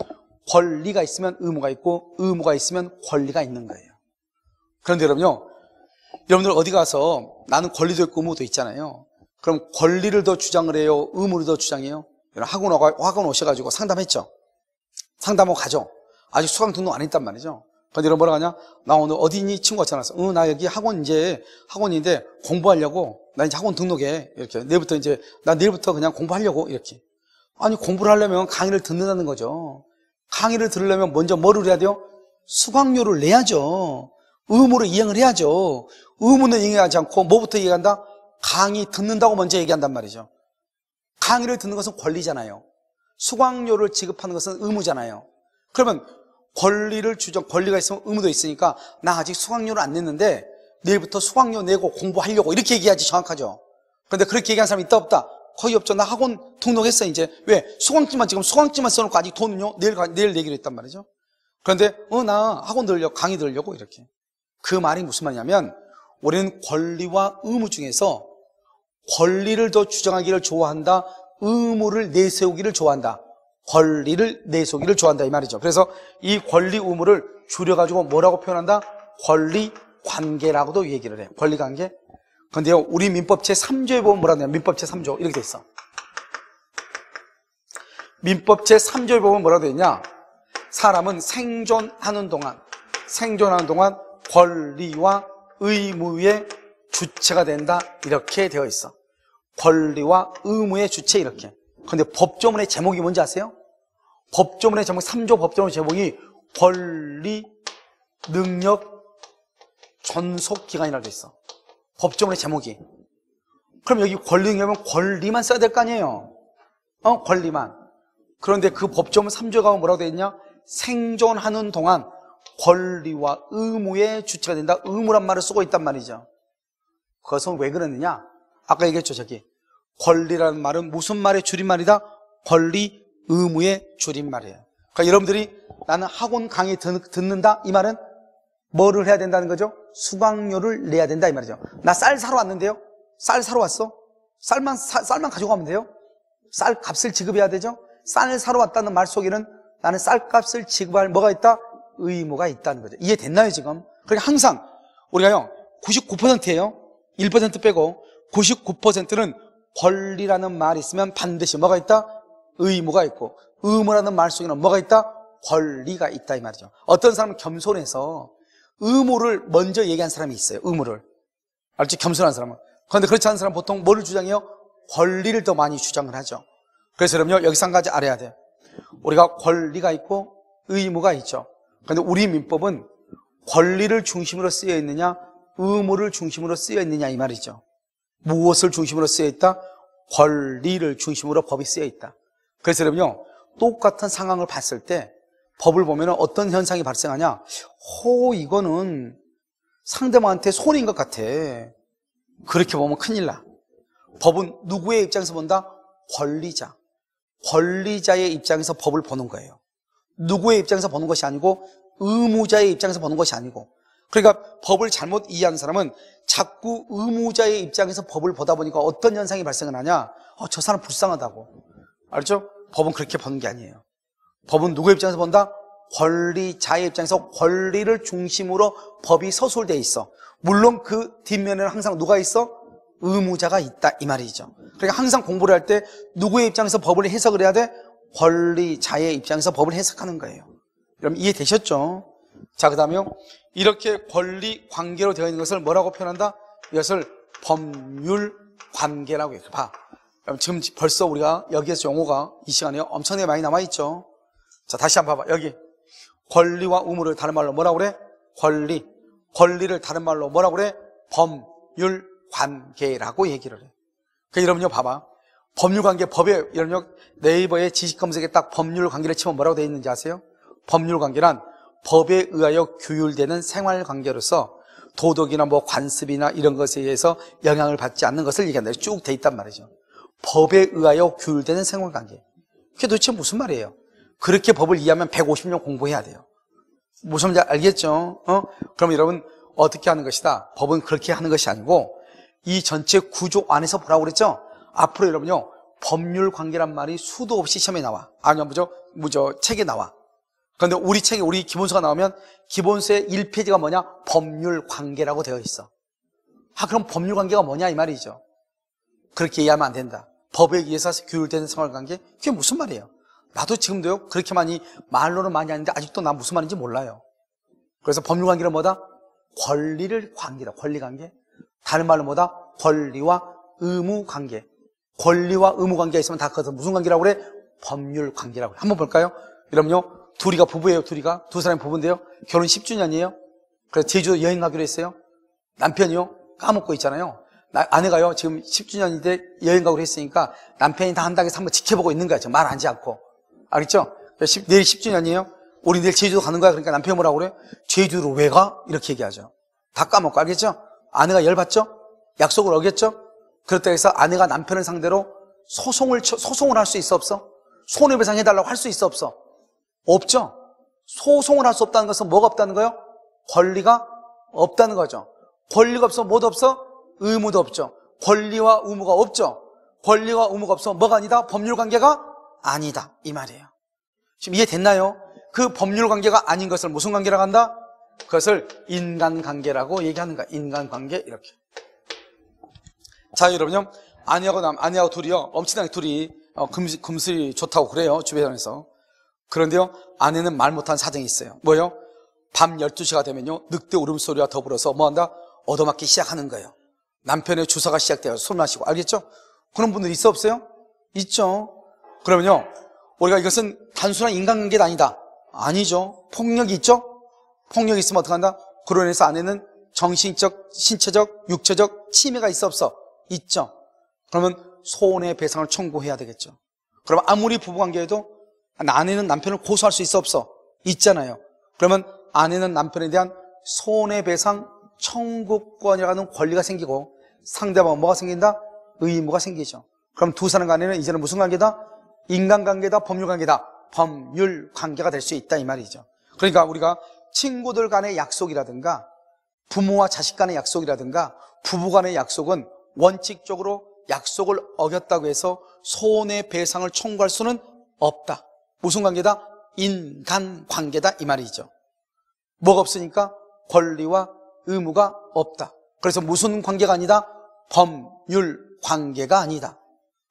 권리가 있으면 의무가 있고 의무가 있으면 권리가 있는 거예요. 그런데 여러분요. 여러분들 어디 가서 나는 권리도 있고 의무도 있잖아요. 그럼 권리를 더 주장을 해요? 의무를 더 주장해요? 여러 학원, 와, 학원 오셔가지고 상담했죠? 상담하고 가죠? 아직 수강 등록 안 했단 말이죠. 그런데 여러분 뭐라 하냐? 나 오늘 어디 있니? 친구가 전화왔어. 응, 나 여기 학원 이제 학원인데 공부하려고 나 이제 학원 등록해. 이렇게. 내일부터 이제, 나 내일부터 그냥 공부하려고. 이렇게. 아니, 공부를 하려면 강의를 듣는다는 거죠. 강의를 들으려면 먼저 뭐를 해야 돼요? 수강료를 내야죠. 의무로 이행을 해야죠. 의무는 이행하지 않고 뭐부터 얘기한다? 강의 듣는다고 먼저 얘기한단 말이죠. 강의를 듣는 것은 권리잖아요. 수강료를 지급하는 것은 의무잖아요. 그러면 권리를 주장, 권리가 있으면 의무도 있으니까 나 아직 수강료를 안 냈는데 내일부터 수강료 내고 공부하려고 이렇게 얘기해야지 정확하죠. 그런데 그렇게 얘기한 사람이 있다 없다? 거의 없죠. 나 학원 등록했어, 이제. 왜? 수강지만 지금 수강지만 써놓고 아직 돈은요? 내일, 내일 내기로 했단 말이죠. 그런데, 어, 나 학원 들으려고, 강의 들으려고, 이렇게. 그 말이 무슨 말이냐면, 우리는 권리와 의무 중에서 권리를 더 주장하기를 좋아한다. 의무를 내세우기를 좋아한다. 권리를 내세우기를 좋아한다. 이 말이죠. 그래서 이 권리 의무를 줄여가지고 뭐라고 표현한다? 권리 관계라고도 얘기를 해 권리 관계, 근데요, 우리 민법 제3조에 보면 뭐라 하냐? 민법 제3조. 이렇게 돼 있어. 민법 제3조에 보면 뭐라 되어 있냐? 사람은 생존하는 동안, 생존하는 동안 권리와 의무의 주체가 된다. 이렇게 되어 있어. 권리와 의무의 주체 이렇게. 근데 법조문의 제목이 뭔지 아세요? 법조문의 제목, 3조 법조문 의 제목이 권리, 능력, 전속기간이라고 돼 있어. 법조문의 제목이. 그럼 여기 권리행위하면 권리만 써야 될 거 아니에요? 어? 권리만. 그런데 그 법조문 3조가 뭐라고 되어 있냐? 생존하는 동안 권리와 의무의 주체가 된다. 의무란 말을 쓰고 있단 말이죠. 그것은 왜 그러느냐? 아까 얘기했죠, 저기. 권리라는 말은 무슨 말의 줄임말이다? 권리, 의무의 줄임말이에요. 그러니까 여러분들이 나는 학원 강의 듣는다? 이 말은 뭐를 해야 된다는 거죠? 수강료를 내야 된다 이 말이죠 나 쌀 사러 왔는데요 쌀 사러 왔어 쌀만 사, 쌀만 가져가면 돼요 쌀 값을 지급해야 되죠 쌀을 사러 왔다는 말 속에는 나는 쌀값을 지급할 뭐가 있다? 의무가 있다는 거죠 이해됐나요 지금? 그러니까 항상 우리가요 99%예요 1% 빼고 99%는 권리라는 말이 있으면 반드시 뭐가 있다? 의무가 있고 의무라는 말 속에는 뭐가 있다? 권리가 있다 이 말이죠 어떤 사람은 겸손해서 의무를 먼저 얘기한 사람이 있어요. 의무를. 알지? 겸손한 사람은. 그런데 그렇지 않은 사람 은 보통 뭐를 주장해요? 권리를 더 많이 주장을 하죠. 그래서 여러분요, 여기서 한 가지 알아야 돼요. 우리가 권리가 있고 의무가 있죠. 그런데 우리 민법은 권리를 중심으로 쓰여 있느냐, 의무를 중심으로 쓰여 있느냐 이 말이죠. 무엇을 중심으로 쓰여 있다? 권리를 중심으로 법이 쓰여 있다. 그래서 여러분요, 똑같은 상황을 봤을 때 법을 보면 어떤 현상이 발생하냐? 호, 이거는 상대방한테 손인것 같아. 그렇게 보면 큰일 나. 법은 누구의 입장에서 본다? 권리자. 권리자의 입장에서 법을 보는 거예요. 누구의 입장에서 보는 것이 아니고 의무자의 입장에서 보는 것이 아니고 그러니까 법을 잘못 이해한 사람은 자꾸 의무자의 입장에서 법을 보다 보니까 어떤 현상이 발생을 하냐 어, 저 사람 불쌍하다고 알죠? 법은 그렇게 보는 게 아니에요 법은 누구 입장에서 본다? 권리자의 입장에서 권리를 중심으로 법이 서술돼 있어. 물론 그 뒷면에는 항상 누가 있어? 의무자가 있다 이 말이죠. 그러니까 항상 공부를 할 때 누구의 입장에서 법을 해석을 해야 돼? 권리자의 입장에서 법을 해석하는 거예요. 여러분 이해되셨죠? 자, 그 다음에 이렇게 권리 관계로 되어 있는 것을 뭐라고 표현한다? 이것을 법률 관계라고 해요. 봐. 지금 벌써 우리가 여기에서 용어가 이 시간에 엄청나게 많이 남아있죠. 자, 다시 한 번 봐봐. 여기. 권리와 의무를 다른 말로 뭐라고 그래? 권리. 권리를 다른 말로 뭐라고 그래? 법률 관계라고 얘기를 해. 그 여러분요, 봐봐. 법률 관계, 법에, 여러분요, 네이버에 지식 검색에 딱 법률 관계를 치면 뭐라고 되어 있는지 아세요? 법률 관계란 법에 의하여 규율되는 생활 관계로서 도덕이나 뭐 관습이나 이런 것에 의해서 영향을 받지 않는 것을 얘기한다. 쭉돼 있단 말이죠. 법에 의하여 규율되는 생활 관계. 그게 도대체 무슨 말이에요? 그렇게 법을 이해하면 150년 공부해야 돼요. 무슨 말인지 알겠죠? 어? 그럼 여러분 어떻게 하는 것이다? 법은 그렇게 하는 것이 아니고 이 전체 구조 안에서 보라고 그랬죠? 앞으로 여러분요 법률 관계란 말이 수도 없이 시험에 나와 아니 뭐죠? 뭐죠? 책에 나와 그런데 우리 책에 우리 기본서가 나오면 기본서의 1페이지가 뭐냐? 법률 관계라고 되어 있어 아 그럼 법률 관계가 뭐냐 이 말이죠 그렇게 이해하면 안 된다 법에 의해서 규율되는 생활관계 그게 무슨 말이에요? 나도 지금도요, 그렇게 많이, 말로는 많이 하는데 아직도 나 무슨 말인지 몰라요. 그래서 법률 관계는 뭐다? 권리를 관계다. 권리 관계. 다른 말로 뭐다? 권리와 의무 관계. 권리와 의무 관계가 있으면 다 커서 무슨 관계라고 그래? 법률 관계라고 그래. 한번 볼까요? 여러분요, 둘이가 부부예요, 둘이가. 두 사람이 부부인데요. 결혼 10주년이에요. 그래서 제주도 여행 가기로 했어요. 남편이요, 까먹고 있잖아요. 나, 아내가요, 지금 10주년인데 여행 가기로 했으니까 남편이 다한 달에 서 한번 지켜보고 있는 거예요. 말안 지않고. 알겠죠? 내일 10주년이에요. 우리 내일 제주도 가는 거야. 그러니까 남편이 뭐라고 그래요? 제주도로 왜 가? 이렇게 얘기하죠. 다 까먹고 알겠죠? 아내가 열받죠? 약속을 어겼죠? 그렇다 고 해서 아내가 남편을 상대로 소송을 소송을 할 수 있어 없어? 손해배상 해달라고 할 수 있어 없어? 없죠. 소송을 할 수 없다는 것은 뭐가 없다는 거예요? 권리가 없다는 거죠. 권리가 없어 못 없어? 의무도 없죠. 권리와 의무가 없죠. 권리와 의무가 없어 뭐가 아니다? 법률 관계가 아니다. 이 말이에요. 지금 이해됐나요? 그 법률 관계가 아닌 것을 무슨 관계라고 한다? 그것을 인간 관계라고 얘기하는 거야. 인간 관계 이렇게. 자, 여러분요. 아니하고 남, 아니하고 둘이요. 엄청나게 둘이 어, 금, 금슬이 좋다고 그래요. 주변에서. 그런데요. 아내는 말 못한 사정이 있어요. 뭐요? 밤 12시가 되면요. 늑대 울음소리와 더불어서 뭐한다? 얻어맞기 시작하는 거예요. 남편의 주사가 시작되어서 술 마시고. 알겠죠? 그런 분들 있어 없어요? 있죠. 그러면요, 우리가 이것은 단순한 인간관계가 아니다. 아니죠. 폭력이 있죠? 폭력이 있으면 어떡한다? 그로 인해서 아내는 정신적, 신체적, 육체적 침해가 있어 없어? 있죠. 그러면 손해 배상을 청구해야 되겠죠. 그러면 아무리 부부관계에도 아내는 남편을 고소할 수 있어 없어? 있잖아요. 그러면 아내는 남편에 대한 손해 배상 청구권이라는 권리가 생기고 상대방 뭐가 생긴다? 의무가 생기죠. 그럼 두 사람 간에는 이제는 무슨 관계다? 인간관계다 법률관계다 법률관계가 될 수 있다 이 말이죠 그러니까 우리가 친구들 간의 약속이라든가 부모와 자식 간의 약속이라든가 부부 간의 약속은 원칙적으로 약속을 어겼다고 해서 손해배상을 청구할 수는 없다 무슨 관계다? 인간관계다 이 말이죠 뭐가 없으니까 권리와 의무가 없다 그래서 무슨 관계가 아니다? 법률 관계가 아니다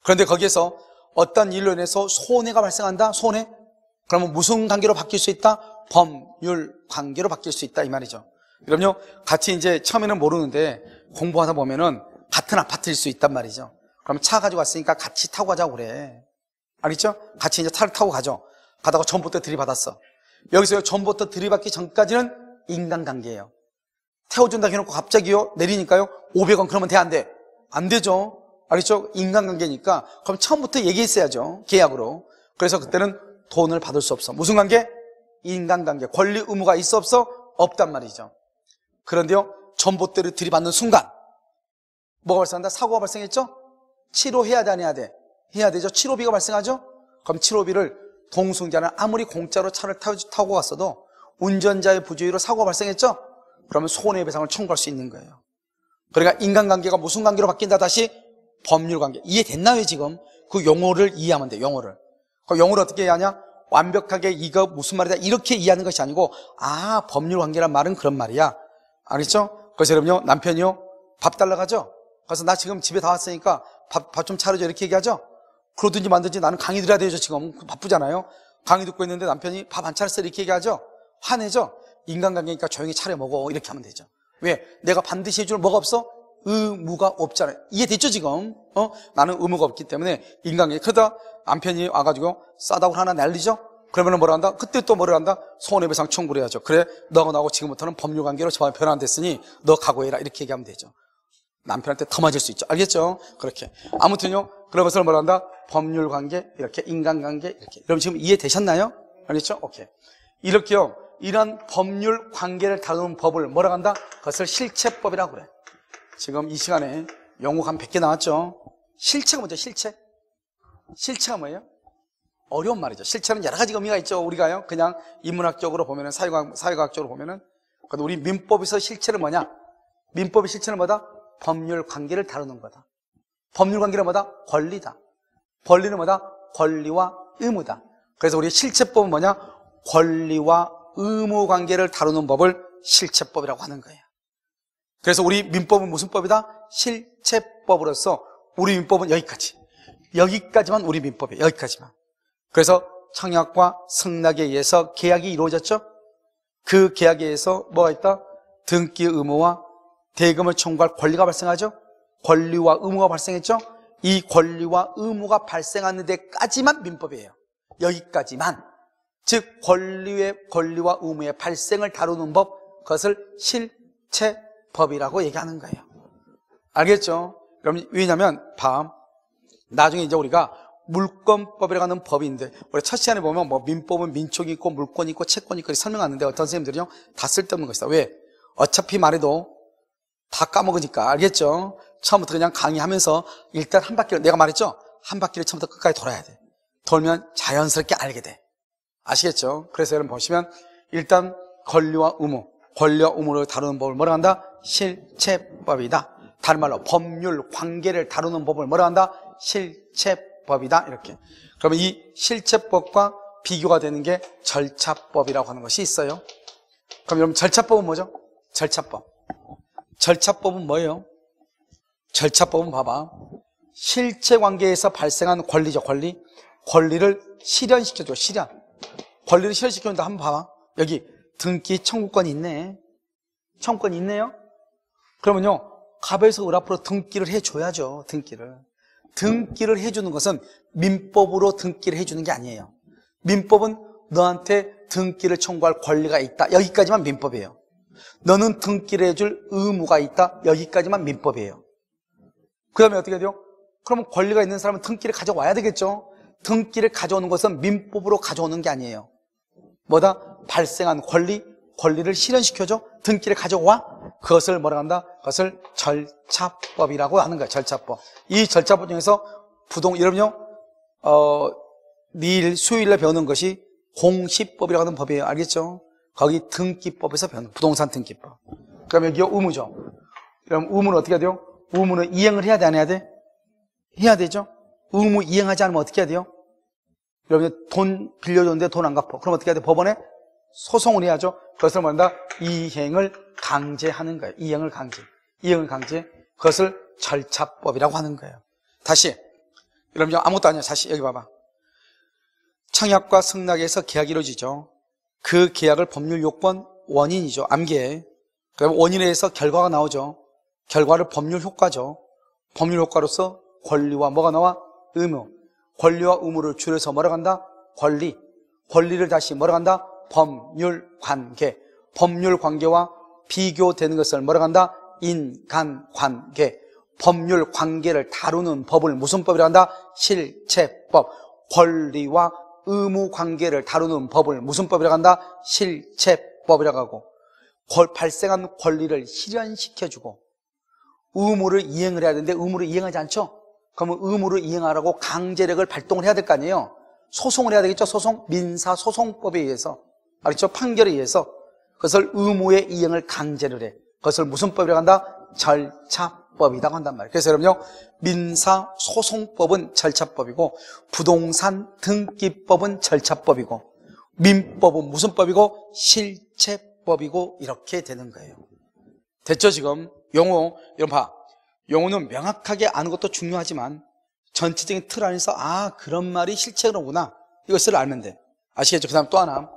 그런데 거기에서 어떤 일로 인해서 손해가 발생한다? 손해? 그러면 무슨 관계로 바뀔 수 있다? 법률 관계로 바뀔 수 있다 이 말이죠 그럼요 같이 이제 처음에는 모르는데 공부하다 보면은 같은 아파트일 수 있단 말이죠 그러면 차 가지고 왔으니까 같이 타고 가자고 그래 알겠죠? 같이 이제 차를 타고 가죠 가다가 전부터 들이받았어 여기서 전부터 들이받기 전까지는 인간관계예요 태워준다 해놓고 갑자기요 내리니까요 500원 그러면 돼 안 돼? 안 되죠 알겠죠? 인간관계니까 그럼 처음부터 얘기했어야죠. 계약으로. 그래서 그때는 돈을 받을 수 없어. 무슨 관계? 인간관계. 권리 의무가 있어 없어? 없단 말이죠. 그런데요. 전봇대를 들이받는 순간 뭐가 발생한다? 사고가 발생했죠? 치료해야 돼, 안 해야 돼? 해야 되죠? 치료비가 발생하죠? 그럼 치료비를 동승자는 아무리 공짜로 차를 타고 갔어도 운전자의 부주의로 사고가 발생했죠? 그러면 손해배상을 청구할 수 있는 거예요. 그러니까 인간관계가 무슨 관계로 바뀐다? 다시 법률 관계. 이해됐나요, 지금? 그 용어를 이해하면 돼, 용어를. 그 용어를 어떻게 이해하냐? 완벽하게 이거 무슨 말이다 이렇게 이해하는 것이 아니고 아 법률 관계란 말은 그런 말이야 알겠죠? 그래서 여러분요 남편이요 밥 달라 가죠? 그래서 나 지금 집에 다 왔으니까 밥밥 좀 차려줘 이렇게 얘기하죠? 그러든지 만든지 나는 강의 들어야 되죠 지금 바쁘잖아요 강의 듣고 있는데 남편이 밥 안 차렸어 이렇게 얘기하죠? 화내죠? 인간관계니까 조용히 차려 먹어 이렇게 하면 되죠 왜? 내가 반드시 해줄 뭐가 없어? 의무가 없잖아요. 이해됐죠, 지금? 어? 나는 의무가 없기 때문에 인간관계. 그러다 남편이 와가지고 싸다고 하나 날리죠? 그러면 뭐라 한다? 그때 또 뭐를 한다? 손해배상 청구를 해야죠. 그래, 너하고 나하고 지금부터는 법률관계로 저만 변환됐으니 너 각오해라. 이렇게 얘기하면 되죠. 남편한테 더 맞을 수 있죠. 알겠죠? 그렇게. 아무튼요, 그런 것을 뭐라 한다? 법률관계, 이렇게, 인간관계, 이렇게. 여러분 지금 이해되셨나요? 알겠죠? 오케이. 이렇게요, 이런 법률 관계를 다루는 법을 뭐라고 한다? 그것을 실체법이라고 그래. 지금 이 시간에 영국 한 100개 나왔죠? 실체가 뭐죠? 실체? 실체가 뭐예요? 어려운 말이죠. 실체는 여러 가지 의미가 있죠. 우리가요, 그냥 인문학적으로 보면은, 사회과학, 사회과학적으로 보면은. 근데 우리 민법에서 실체는 뭐냐? 민법의 실체는 뭐다? 법률 관계를 다루는 거다. 법률 관계는 뭐다? 권리다. 권리는 뭐다? 권리와 의무다. 그래서 우리 실체법은 뭐냐? 권리와 의무 관계를 다루는 법을 실체법이라고 하는 거예요. 그래서 우리 민법은 무슨 법이다? 실체법으로서 우리 민법은 여기까지. 여기까지만 우리 민법이에요. 여기까지만. 그래서 청약과 승낙에 의해서 계약이 이루어졌죠? 그 계약에 의해서 뭐가 있다? 등기 의무와 대금을 청구할 권리가 발생하죠? 권리와 의무가 발생했죠? 이 권리와 의무가 발생하는 데까지만 민법이에요. 여기까지만. 즉, 권리의, 권리와 의무의 발생을 다루는 법, 그것을 실체 법이라고 얘기하는 거예요. 알겠죠? 그럼 왜냐면 다음 나중에 이제 우리가 물권법이라고 하는 법인데 우리 첫 시간에 보면 뭐 민법은 민촉이 있고 물권이 있고 채권이 있고 설명하는데 어떤 선생님들이요 다 쓸데없는 것이다. 왜? 어차피 말해도 다 까먹으니까 알겠죠? 처음부터 그냥 강의하면서 일단 한 바퀴를 내가 말했죠? 한 바퀴를 처음부터 끝까지 돌아야 돼. 돌면 자연스럽게 알게 돼. 아시겠죠? 그래서 여러분 보시면 일단 권리와 의무, 권리와 의무를 다루는 법을 뭐라 고 한다? 실체법이다. 다른 말로 법률 관계를 다루는 법을 뭐라 한다? 실체법이다. 이렇게. 그러면 이 실체법과 비교가 되는 게 절차법이라고 하는 것이 있어요. 그럼 여러분 절차법은 뭐죠? 절차법. 절차법은 뭐예요? 절차법은 봐봐. 실체 관계에서 발생한 권리죠, 권리. 권리를 실현시켜줘, 실현. 권리를 실현시켜준다. 한번 봐봐. 여기 등기 청구권이 있네. 청구권이 있네요. 그러면요, 갑에서 을앞으로 등기를 해줘야죠. 등기를. 등기를 해주는 것은 민법으로 등기를 해주는 게 아니에요. 민법은 너한테 등기를 청구할 권리가 있다. 여기까지만 민법이에요. 너는 등기를 해줄 의무가 있다. 여기까지만 민법이에요. 그 다음에 어떻게 해야 돼요? 그러면 권리가 있는 사람은 등기를 가져와야 되겠죠? 등기를 가져오는 것은 민법으로 가져오는 게 아니에요. 뭐다? 발생한 권리, 권리를 실현시켜줘? 등기를 가져와? 그것을 뭐라 한다? 그것을 절차법이라고 하는 거야. 절차법. 이 절차법 중에서 부동 여러분요. 어, 내일 수요일에 배우는 것이 공시법이라고 하는 법이에요. 알겠죠? 거기 등기법에서 배우는 부동산 등기법. 그럼 여기 의무죠. 그럼 의무는 어떻게 해야 돼요? 의무는 이행을 해야 돼, 안 해야 돼? 해야 되죠? 의무 이행하지 않으면 어떻게 해야 돼요? 여러분 돈 빌려줬는데 돈 안 갚아. 그럼 어떻게 해야 돼? 법원에 소송을 해야죠. 그것을 말한다. 이행을 강제하는 거예요. 이행을 강제. 이행을 강제. 그것을 절차법이라고 하는 거예요. 다시. 여러분, 아무것도 아니야. 다시 여기 봐봐. 청약과 승낙에서 계약이 이루어지죠. 그 계약을 법률 요건 원인이죠. 암기에. 그럼 원인에 서 결과가 나오죠. 결과를 법률 효과죠. 법률 효과로서 권리와 뭐가 나와? 의무. 권리와 의무를 줄여서 뭐라 간다? 권리. 권리를 다시 뭐라 간다? 법률 관계. 법률 관계와 비교되는 것을 뭐라고 한다? 인간 관계. 법률 관계를 다루는 법을 무슨 법이라 고 한다? 실체법. 권리와 의무 관계를 다루는 법을 무슨 법이라 고 한다? 실체법이라고 하고. 발생한 권리를 실현시켜주고 의무를 이행을 해야 되는데 의무를 이행하지 않죠? 그러면 의무를 이행하라고 강제력을 발동을 해야 될 거 아니에요? 소송을 해야 되겠죠? 소송? 민사소송법에 의해서. 바로 저 판결에 의해서 그것을 의무의 이행을 강제를 해. 그것을 무슨 법이라고 한다? 절차법이라고 한단 말이에요. 그래서 여러분요, 민사소송법은 절차법이고, 부동산 등기법은 절차법이고, 민법은 무슨 법이고, 실체법이고, 이렇게 되는 거예요. 됐죠, 지금? 용어, 여러분 봐. 용어는 명확하게 아는 것도 중요하지만, 전체적인 틀 안에서, 아, 그런 말이 실체로구나. 이것을 알면 돼. 아시겠죠? 그 다음 또 하나.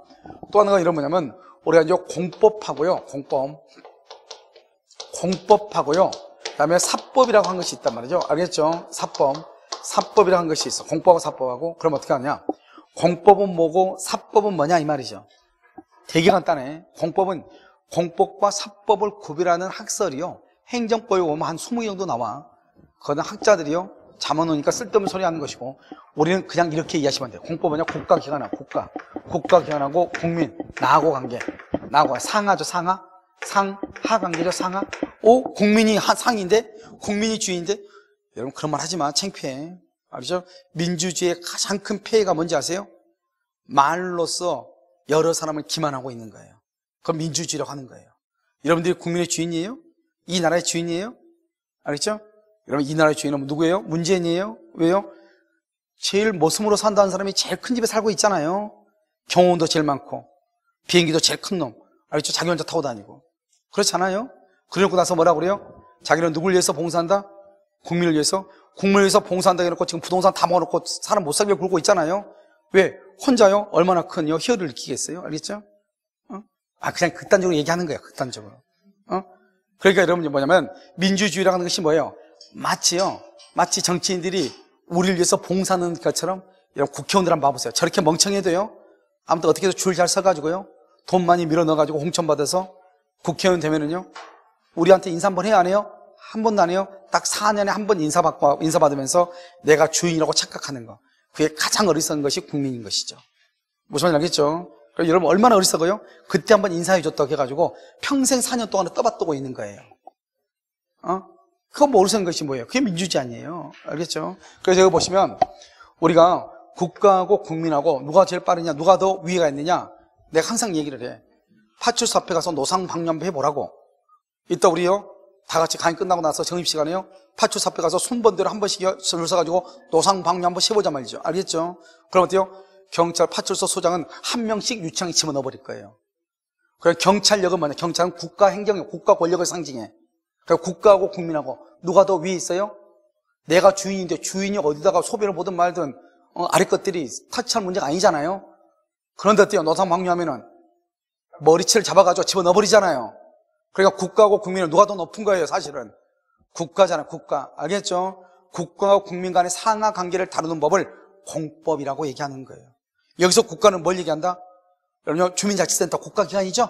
또 하나가 이런 뭐냐면 우리가 이제 공법하고요. 공법. 공법하고요. 그다음에 사법이라고 한 것이 있단 말이죠. 알겠죠? 사법. 사법이라고 한 것이 있어. 공법하고 사법하고. 그럼 어떻게 하냐? 공법은 뭐고 사법은 뭐냐 이 말이죠. 되게 간단해. 공법은 공법과 사법을 구별하는 학설이요. 행정법에 오면한 20개 정도 나와. 그거는 학자들이요. 잠아놓으니까 쓸데없는 소리 하는 것이고 우리는 그냥 이렇게 이해하시면 돼요. 공법은요. 국가기관하고 국가. 국가기관하고 국민. 나하고 관계. 나하고 상하죠. 상하. 상하 관계죠. 상하. 오 국민이 상인데 국민이 주인데 인 여러분 그런 말 하지 마. 창피해. 알죠? 민주주의의 가장 큰 폐해가 뭔지 아세요? 말로써 여러 사람을 기만하고 있는 거예요. 그건 민주주의라고 하는 거예요. 여러분들이 국민의 주인이에요? 이 나라의 주인이에요? 알겠죠? 여러분 이 나라의 주인은 누구예요? 문재인이에요? 왜요? 제일 모습으로 산다는 사람이 제일 큰 집에 살고 있잖아요. 경호원도 제일 많고 비행기도 제일 큰 놈. 알겠죠? 자기 혼자 타고 다니고. 그렇잖아요? 그러고 나서 뭐라 그래요? 자기는 누굴 위해서 봉사한다? 국민을 위해서? 국민을 위해서 봉사한다 해놓고 지금 부동산 다 먹어놓고 사람 못 살게 굴고 있잖아요? 왜? 혼자요? 얼마나 큰 요, 희열을 느끼겠어요? 알겠죠? 어? 아, 그냥 극단적으로 얘기하는 거예요, 극단적으로. 어? 그러니까 여러분, 이 뭐냐면, 민주주의라는 것이 뭐예요? 마치요. 마치 정치인들이 우리를 위해서 봉사하는 것처럼 여러분 국회의원들 한번 봐보세요. 저렇게 멍청해도요. 아무튼 어떻게 해서 줄잘 서가지고요. 돈 많이 밀어 넣어가지고 홍천받아서 국회의원 되면은요. 우리한테 인사 한번해야안 해요? 한 번도 안 해요? 딱 4년에 한 번 인사받고, 인사받으면서 내가 주인이라고 착각하는 거. 그게 가장 어리석은 것이 국민인 것이죠. 무슨 말인지 알겠죠? 여러분 얼마나 어리석어요? 그때 한번 인사해줬다고 해가지고 평생 4년 동안에 떠받들고 있는 거예요. 어? 그거 모르는 것이 뭐예요? 그게 민주주의 아니에요. 알겠죠? 그래서 여기 보시면 우리가 국가하고 국민하고 누가 제일 빠르냐, 누가 더 위에가 있느냐 내가 항상 얘기를 해. 파출소 앞에 가서 노상 방념부 해보라고. 이따 우리요 다 같이 강의 끝나고 나서 정입 시간에요 파출소 앞에 가서 순번대로 한 번씩 줄 서가지고 노상 방면 한번 해보자 말이죠. 알겠죠? 그럼 어때요? 경찰 파출소 소장은 한 명씩 유창에 집어넣어버릴 거예요. 그럼 경찰력은 뭐냐? 경찰은 국가 행정력, 국가 권력을 상징해. 그러니 국가하고 국민하고 누가 더 위에 있어요? 내가 주인인데 주인이 어디다가 소비를 보든 말든 어, 아래 것들이 타치할 문제가 아니잖아요. 그런데 어때요? 노상 방류하면은 머리채를 잡아가지고 집어넣어버리잖아요. 그러니까 국가하고 국민을 누가 더 높은 거예요, 사실은. 국가잖아요, 국가. 알겠죠? 국가와 국민 간의 상하 관계를 다루는 법을 공법이라고 얘기하는 거예요. 여기서 국가는 뭘 얘기한다? 여러분, 주민자치센터 국가기관이죠?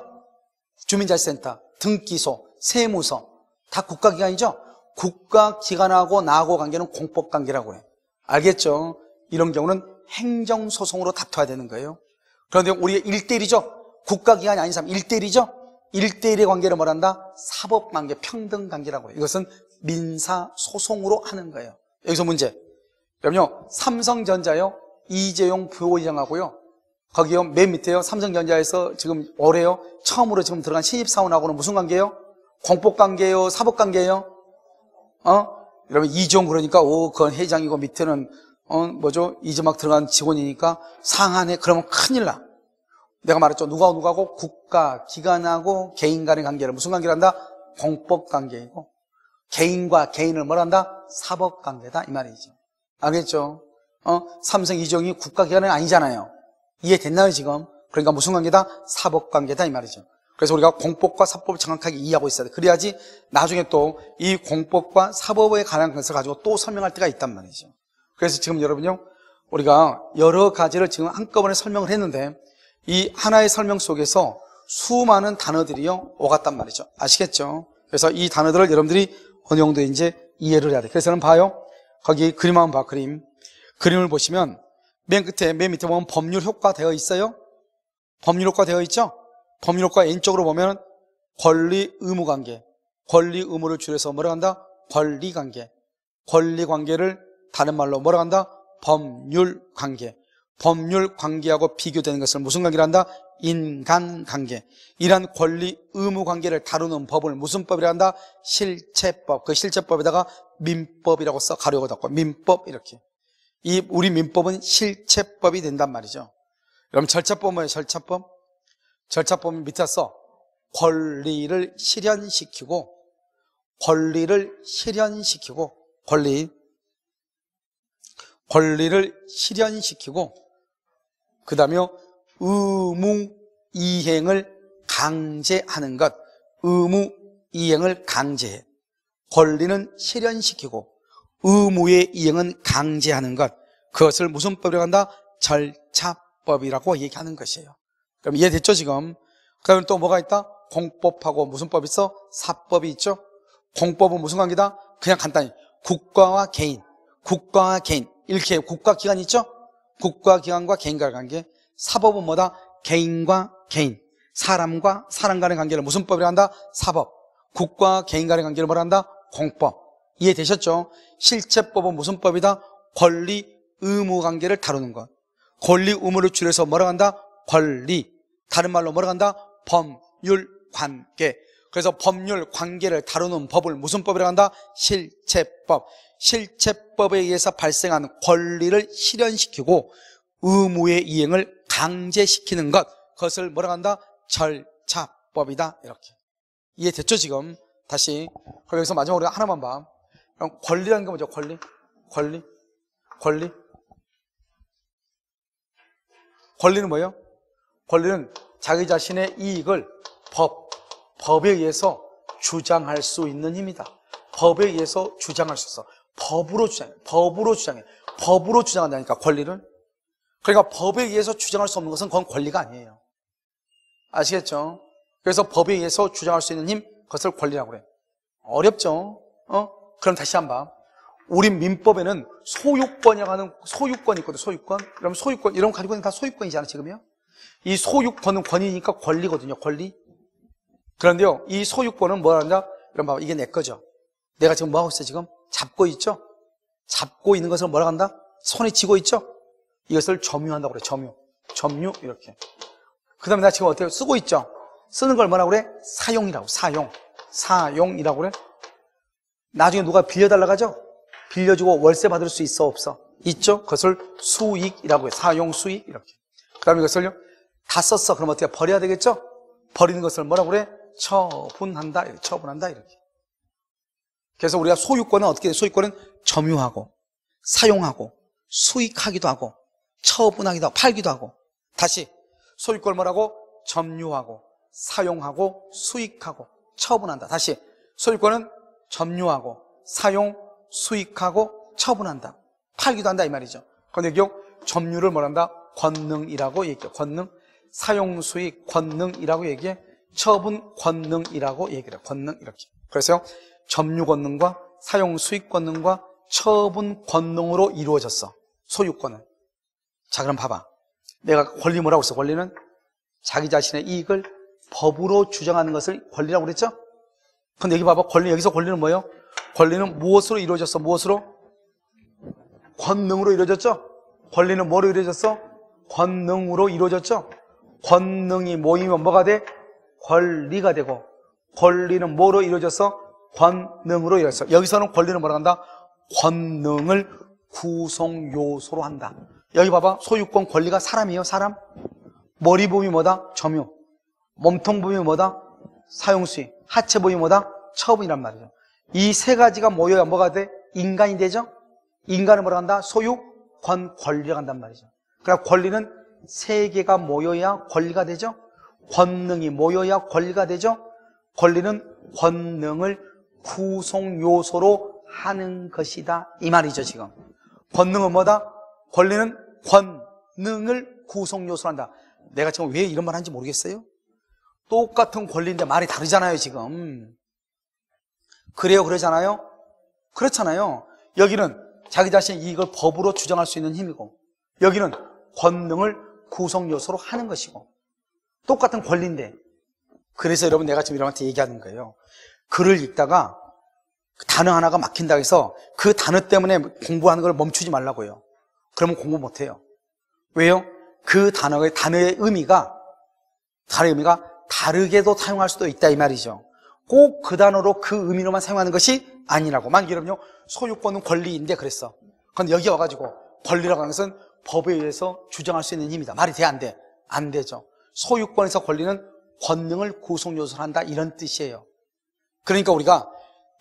주민자치센터, 등기소, 세무서, 다 국가기관이죠? 국가기관하고 나하고 관계는 공법관계라고 해요. 알겠죠? 이런 경우는 행정소송으로 다퉈야 되는 거예요. 그런데 우리가 일대일이죠 국가기관이 아닌 사람 일대일이죠일대일의 관계를 뭐한다 사법관계, 평등관계라고 해요. 이것은 민사소송으로 하는 거예요. 여기서 문제. 그럼요, 삼성전자요, 이재용 부회장하고요, 거기요, 맨 밑에요, 삼성전자에서 지금 올해요, 처음으로 지금 들어간 신입사원하고는 무슨 관계예요? 공법관계요사법관계요 어? 여러분 이종 그러니까 오 그건 회장이고 밑에는 어 뭐죠? 이제 막 들어간 직원이니까 상한에 그러면 큰일 나. 내가 말했죠. 누가 누가고 국가, 기관하고 개인 간의 관계를 무슨 관계를 한다? 공법 관계이고 개인과 개인을 뭐한다 사법 관계다 이 말이죠. 알겠죠? 어? 삼성 이종이 국가 기관은 아니잖아요. 이해됐나요 지금? 그러니까 무슨 관계다? 사법 관계다 이 말이죠. 그래서 우리가 공법과 사법을 정확하게 이해하고 있어야 돼. 그래야지 나중에 또 이 공법과 사법에 관한 것을 가지고 또 설명할 때가 있단 말이죠. 그래서 지금 여러분요, 우리가 여러 가지를 지금 한꺼번에 설명을 했는데 이 하나의 설명 속에서 수많은 단어들이요, 오갔단 말이죠. 아시겠죠? 그래서 이 단어들을 여러분들이 어느 정도 이제 이해를 해야 돼. 그래서 는 봐요. 거기 그림 한번 봐, 그림. 그림을 보시면 맨 끝에, 맨 밑에 보면 법률 효과 되어 있어요? 법률 효과 되어 있죠? 법률과 인적으로 보면 권리 의무 관계, 권리 의무를 줄여서 뭐라 한다? 권리 관계. 권리 관계를 다른 말로 뭐라 한다? 법률 관계. 법률 관계하고 비교되는 것을 무슨 관계를 한다? 인간 관계. 이러한 권리 의무 관계를 다루는 법을 무슨 법이라 한다? 실체법. 그 실체법에다가 민법이라고 써 가려고 닫고 민법 이렇게. 이 우리 민법은 실체법이 된단 말이죠. 그럼 절차법 뭐예요? 절차법? 절차법이 밑에서 권리를 실현시키고 권리를 실현시키고 권리 권리를 실현시키고 그 다음에 의무 이행을 강제하는 것 의무 이행을 강제해 권리는 실현시키고 의무의 이행은 강제하는 것 그것을 무슨 법이라고 한다? 절차법이라고 얘기하는 것이에요 그럼 이해됐죠, 지금? 그러면또 뭐가 있다? 공법하고 무슨 법 있어? 사법이 있죠? 공법은 무슨 관계다? 그냥 간단히. 국가와 개인. 국가와 개인. 이렇게 국가기관 이 있죠? 국가기관과 개인과의 관계. 사법은 뭐다? 개인과 개인. 사람과 사람 간의 관계를 무슨 법이라 한다? 사법. 국가와 개인 간의 관계를 뭐라 한다? 공법. 이해되셨죠? 실체법은 무슨 법이다? 권리, 의무 관계를 다루는 것. 권리, 의무를 줄여서 뭐라 한다? 권리. 다른 말로 뭐라 고 한다? 법률 관계. 그래서 법률 관계를 다루는 법을 무슨 법이라고 한다? 실체법. 실체법에 의해서 발생하는 권리를 실현시키고 의무의 이행을 강제시키는 것. 그것을 뭐라고 한다? 절차법이다. 이렇게. 이해됐죠, 지금? 다시. 그럼 여기서 마지막으로 하나만 봐. 그럼 권리라는 게 뭐죠? 권리? 권리? 권리? 권리는 뭐예요? 권리는 자기 자신의 이익을 법, 법에 의해서 주장할 수 있는 힘이다. 법에 의해서 주장할 수 있어. 법으로 주장해. 법으로 주장해. 법으로 주장한다니까, 권리를. 그러니까 법에 의해서 주장할 수 없는 것은 그건 권리가 아니에요. 아시겠죠? 그래서 법에 의해서 주장할 수 있는 힘, 그것을 권리라고 그래. 어렵죠? 어? 그럼 다시 한번. 우리 민법에는 소유권이라고 하는 소유권이 있거든, 소유권. 그럼 소유권, 이런 거 가지고 있는 다 소유권이잖아, 지금요? 이 소유권은 권위니까 권리거든요. 권리. 그런데요, 이 소유권은 뭐라 한다? 이런 봐, 이게 내 거죠. 내가 지금 뭐 하고 있어? 지금 잡고 있죠. 잡고 있는 것을 뭐라 한다? 손에 쥐고 있죠. 이것을 점유한다고 그래. 점유, 점유 이렇게. 그다음에 나 지금 어떻게 쓰고 있죠? 쓰는 걸뭐라 그래? 사용이라고. 사용, 사용이라고 그래. 나중에 누가 빌려달라 가죠? 빌려주고 월세 받을 수 있어 없어? 있죠? 그것을 수익이라고 해. 사용 수익 이렇게. 그다음에 이것을요 다 썼어. 그럼 어떻게 버려야 되겠죠? 버리는 것을 뭐라고 그래? 처분한다. 이렇게. 처분한다. 이렇게. 그래서 우리가 소유권은 어떻게 돼? 소유권은 점유하고 사용하고 수익하기도 하고 처분하기도 하고 팔기도 하고 다시 소유권 뭐라고? 점유하고 사용하고 수익하고 처분한다. 다시 소유권은 점유하고 사용 수익하고 처분한다. 팔기도 한다 이 말이죠. 그런데 결국 점유를 뭐란다? 권능이라고 얘기해요. 권능 사용 수익 권능이라고 얘기해. 처분 권능이라고 얘기를 해. 권능 이렇게. 그래서요. 점유 권능과 사용 수익 권능과 처분 권능으로 이루어졌어. 소유권은. 자, 그럼 봐봐. 내가 권리 뭐라고 했어? 권리는 자기 자신의 이익을 법으로 주장하는 것을 권리라고 그랬죠? 근데 여기 봐봐. 권리, 여기서 권리는 뭐예요? 권리는 무엇으로 이루어졌어? 무엇으로? 권능으로 이루어졌죠? 권리는 뭐로 이루어졌어? 권능으로 이루어졌죠? 권능이 모이면 뭐가 돼? 권리가 되고 권리는 뭐로 이루어져서? 권능으로 이루어져 여기서는 권리는 뭐라 한다? 권능을 구성요소로 한다 여기 봐봐 소유권 권리가 사람이에요 사람 머리 부분이 뭐다? 점유 몸통 부분이 뭐다? 사용수익 하체 부분이 뭐다? 처분이란 말이죠 이 세 가지가 모여야 뭐가 돼? 인간이 되죠? 인간은 뭐라 한다? 소유권 권리라 한단 말이죠 그러니까 권리는 세계가 모여야 권리가 되죠. 권능이 모여야 권리가 되죠. 권리는 권능을 구성 요소로 하는 것이다. 이 말이죠, 지금. 권능은 뭐다? 권리는 권능을 구성 요소로 한다. 내가 지금 왜 이런 말 하는지 모르겠어요? 똑같은 권리인데 말이 다르잖아요, 지금. 그래요, 그러잖아요? 그렇잖아요. 여기는 자기 자신이 이걸 법으로 주장할 수 있는 힘이고, 여기는 권능을 구성 요소로 하는 것이고 똑같은 권리인데 그래서 여러분 내가 지금 여러분한테 얘기하는 거예요. 글을 읽다가 그 단어 하나가 막힌다 해서 그 단어 때문에 공부하는 걸 멈추지 말라고요. 그러면 공부 못 해요. 왜요? 그 단어의 단어의 의미가 다른 의미가 다르게도 사용할 수도 있다 이 말이죠. 꼭 그 단어로 그 의미로만 사용하는 것이 아니라고. 만약에 여러분요 소유권은 권리인데 그랬어. 근데 여기 와가지고 권리라고 하는 것은 법에 의해서 주장할 수 있는 힘이다. 말이 돼, 안 돼? 안 되죠. 소유권에서 권리는 권능을 구속요소로 한다. 이런 뜻이에요. 그러니까 우리가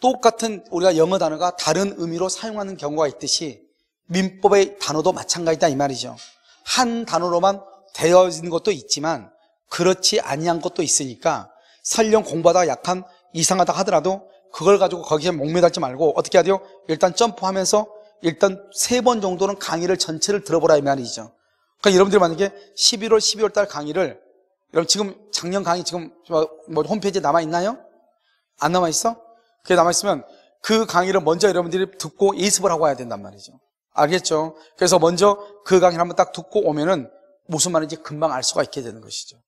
똑같은 우리가 영어 단어가 다른 의미로 사용하는 경우가 있듯이 민법의 단어도 마찬가지다. 이 말이죠. 한 단어로만 되어 진 것도 있지만 그렇지 아니한 것도 있으니까 설령 공부하다 가 약간 이상하다 하더라도 그걸 가지고 거기에 목매달지 말고 어떻게 해야 돼요? 일단 점프하면서 일단 세 번 정도는 강의를 전체를 들어보라 이 말이죠. 그러니까 여러분들 만약에 11월, 12월 달 강의를 여러분 지금 작년 강의 지금 뭐 홈페이지에 남아 있나요? 안 남아 있어? 그게 남아 있으면 그 강의를 먼저 여러분들이 듣고 예습을 하고 와야 된단 말이죠. 알겠죠? 그래서 먼저 그 강의를 한번 딱 듣고 오면은 무슨 말인지 금방 알 수가 있게 되는 것이죠.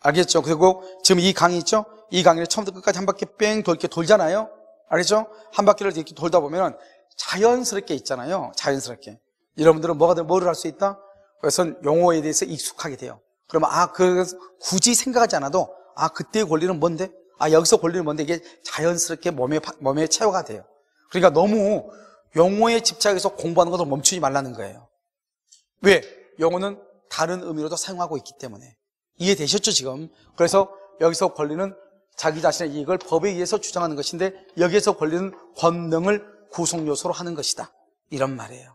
알겠죠? 그리고 지금 이 강의 있죠? 이 강의를 처음부터 끝까지 한 바퀴 뺑 돌게 돌잖아요? 알겠죠? 한 바퀴를 이렇게 돌다 보면은 자연스럽게 있잖아요. 자연스럽게. 여러분들은 뭐가 되 뭐를 할 수 있다? 그래서 용어에 대해서 익숙하게 돼요. 그러면 아, 그 굳이 생각하지 않아도 아, 그때의 권리는 뭔데? 아, 여기서 권리는 뭔데? 이게 자연스럽게 몸에 몸에 체화가 돼요. 그러니까 너무 용어에 집착해서 공부하는 것을 멈추지 말라는 거예요. 왜? 용어는 다른 의미로도 사용하고 있기 때문에. 이해되셨죠, 지금? 그래서 여기서 권리는 자기 자신의 이익을 법에 의해서 주장하는 것인데 여기에서 권리는 권능을 구속 요소로 하는 것이다. 이런 말이에요.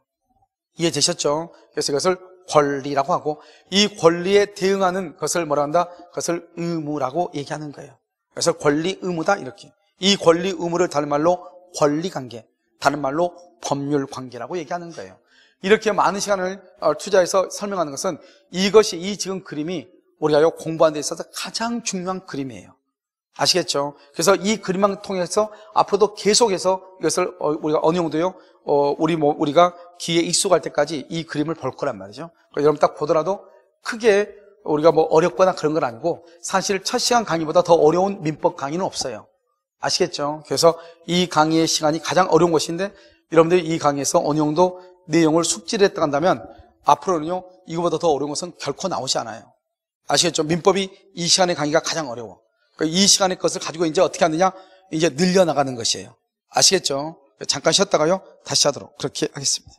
이해되셨죠? 그래서 이것을 권리라고 하고 이 권리에 대응하는 것을 뭐라 한다? 그것을 의무라고 얘기하는 거예요. 그래서 권리 의무다 이렇게. 이 권리 의무를 다른 말로 권리 관계, 다른 말로 법률 관계라고 얘기하는 거예요. 이렇게 많은 시간을 어, 투자해서 설명하는 것은 이것이 이 지금 그림이 우리가 공부하는 데 있어서 가장 중요한 그림이에요. 아시겠죠? 그래서 이 그림을 통해서 앞으로도 계속해서 이것을 어, 우리가 어느 정도요, 어, 우리 뭐, 우리가 귀에 익숙할 때까지 이 그림을 볼 거란 말이죠. 그러니까 여러분 딱 보더라도 크게 우리가 뭐 어렵거나 그런 건 아니고 사실 첫 시간 강의보다 더 어려운 민법 강의는 없어요. 아시겠죠? 그래서 이 강의의 시간이 가장 어려운 것인데 여러분들이 이 강의에서 어느 정도 내용을 숙지를 했다 한다면 앞으로는요, 이거보다 더 어려운 것은 결코 나오지 않아요. 아시겠죠? 민법이 이 시간의 강의가 가장 어려워. 그러니까 이 시간의 것을 가지고 이제 어떻게 하느냐? 이제 늘려나가는 것이에요. 아시겠죠? 잠깐 쉬었다가요. 다시 하도록 그렇게 하겠습니다.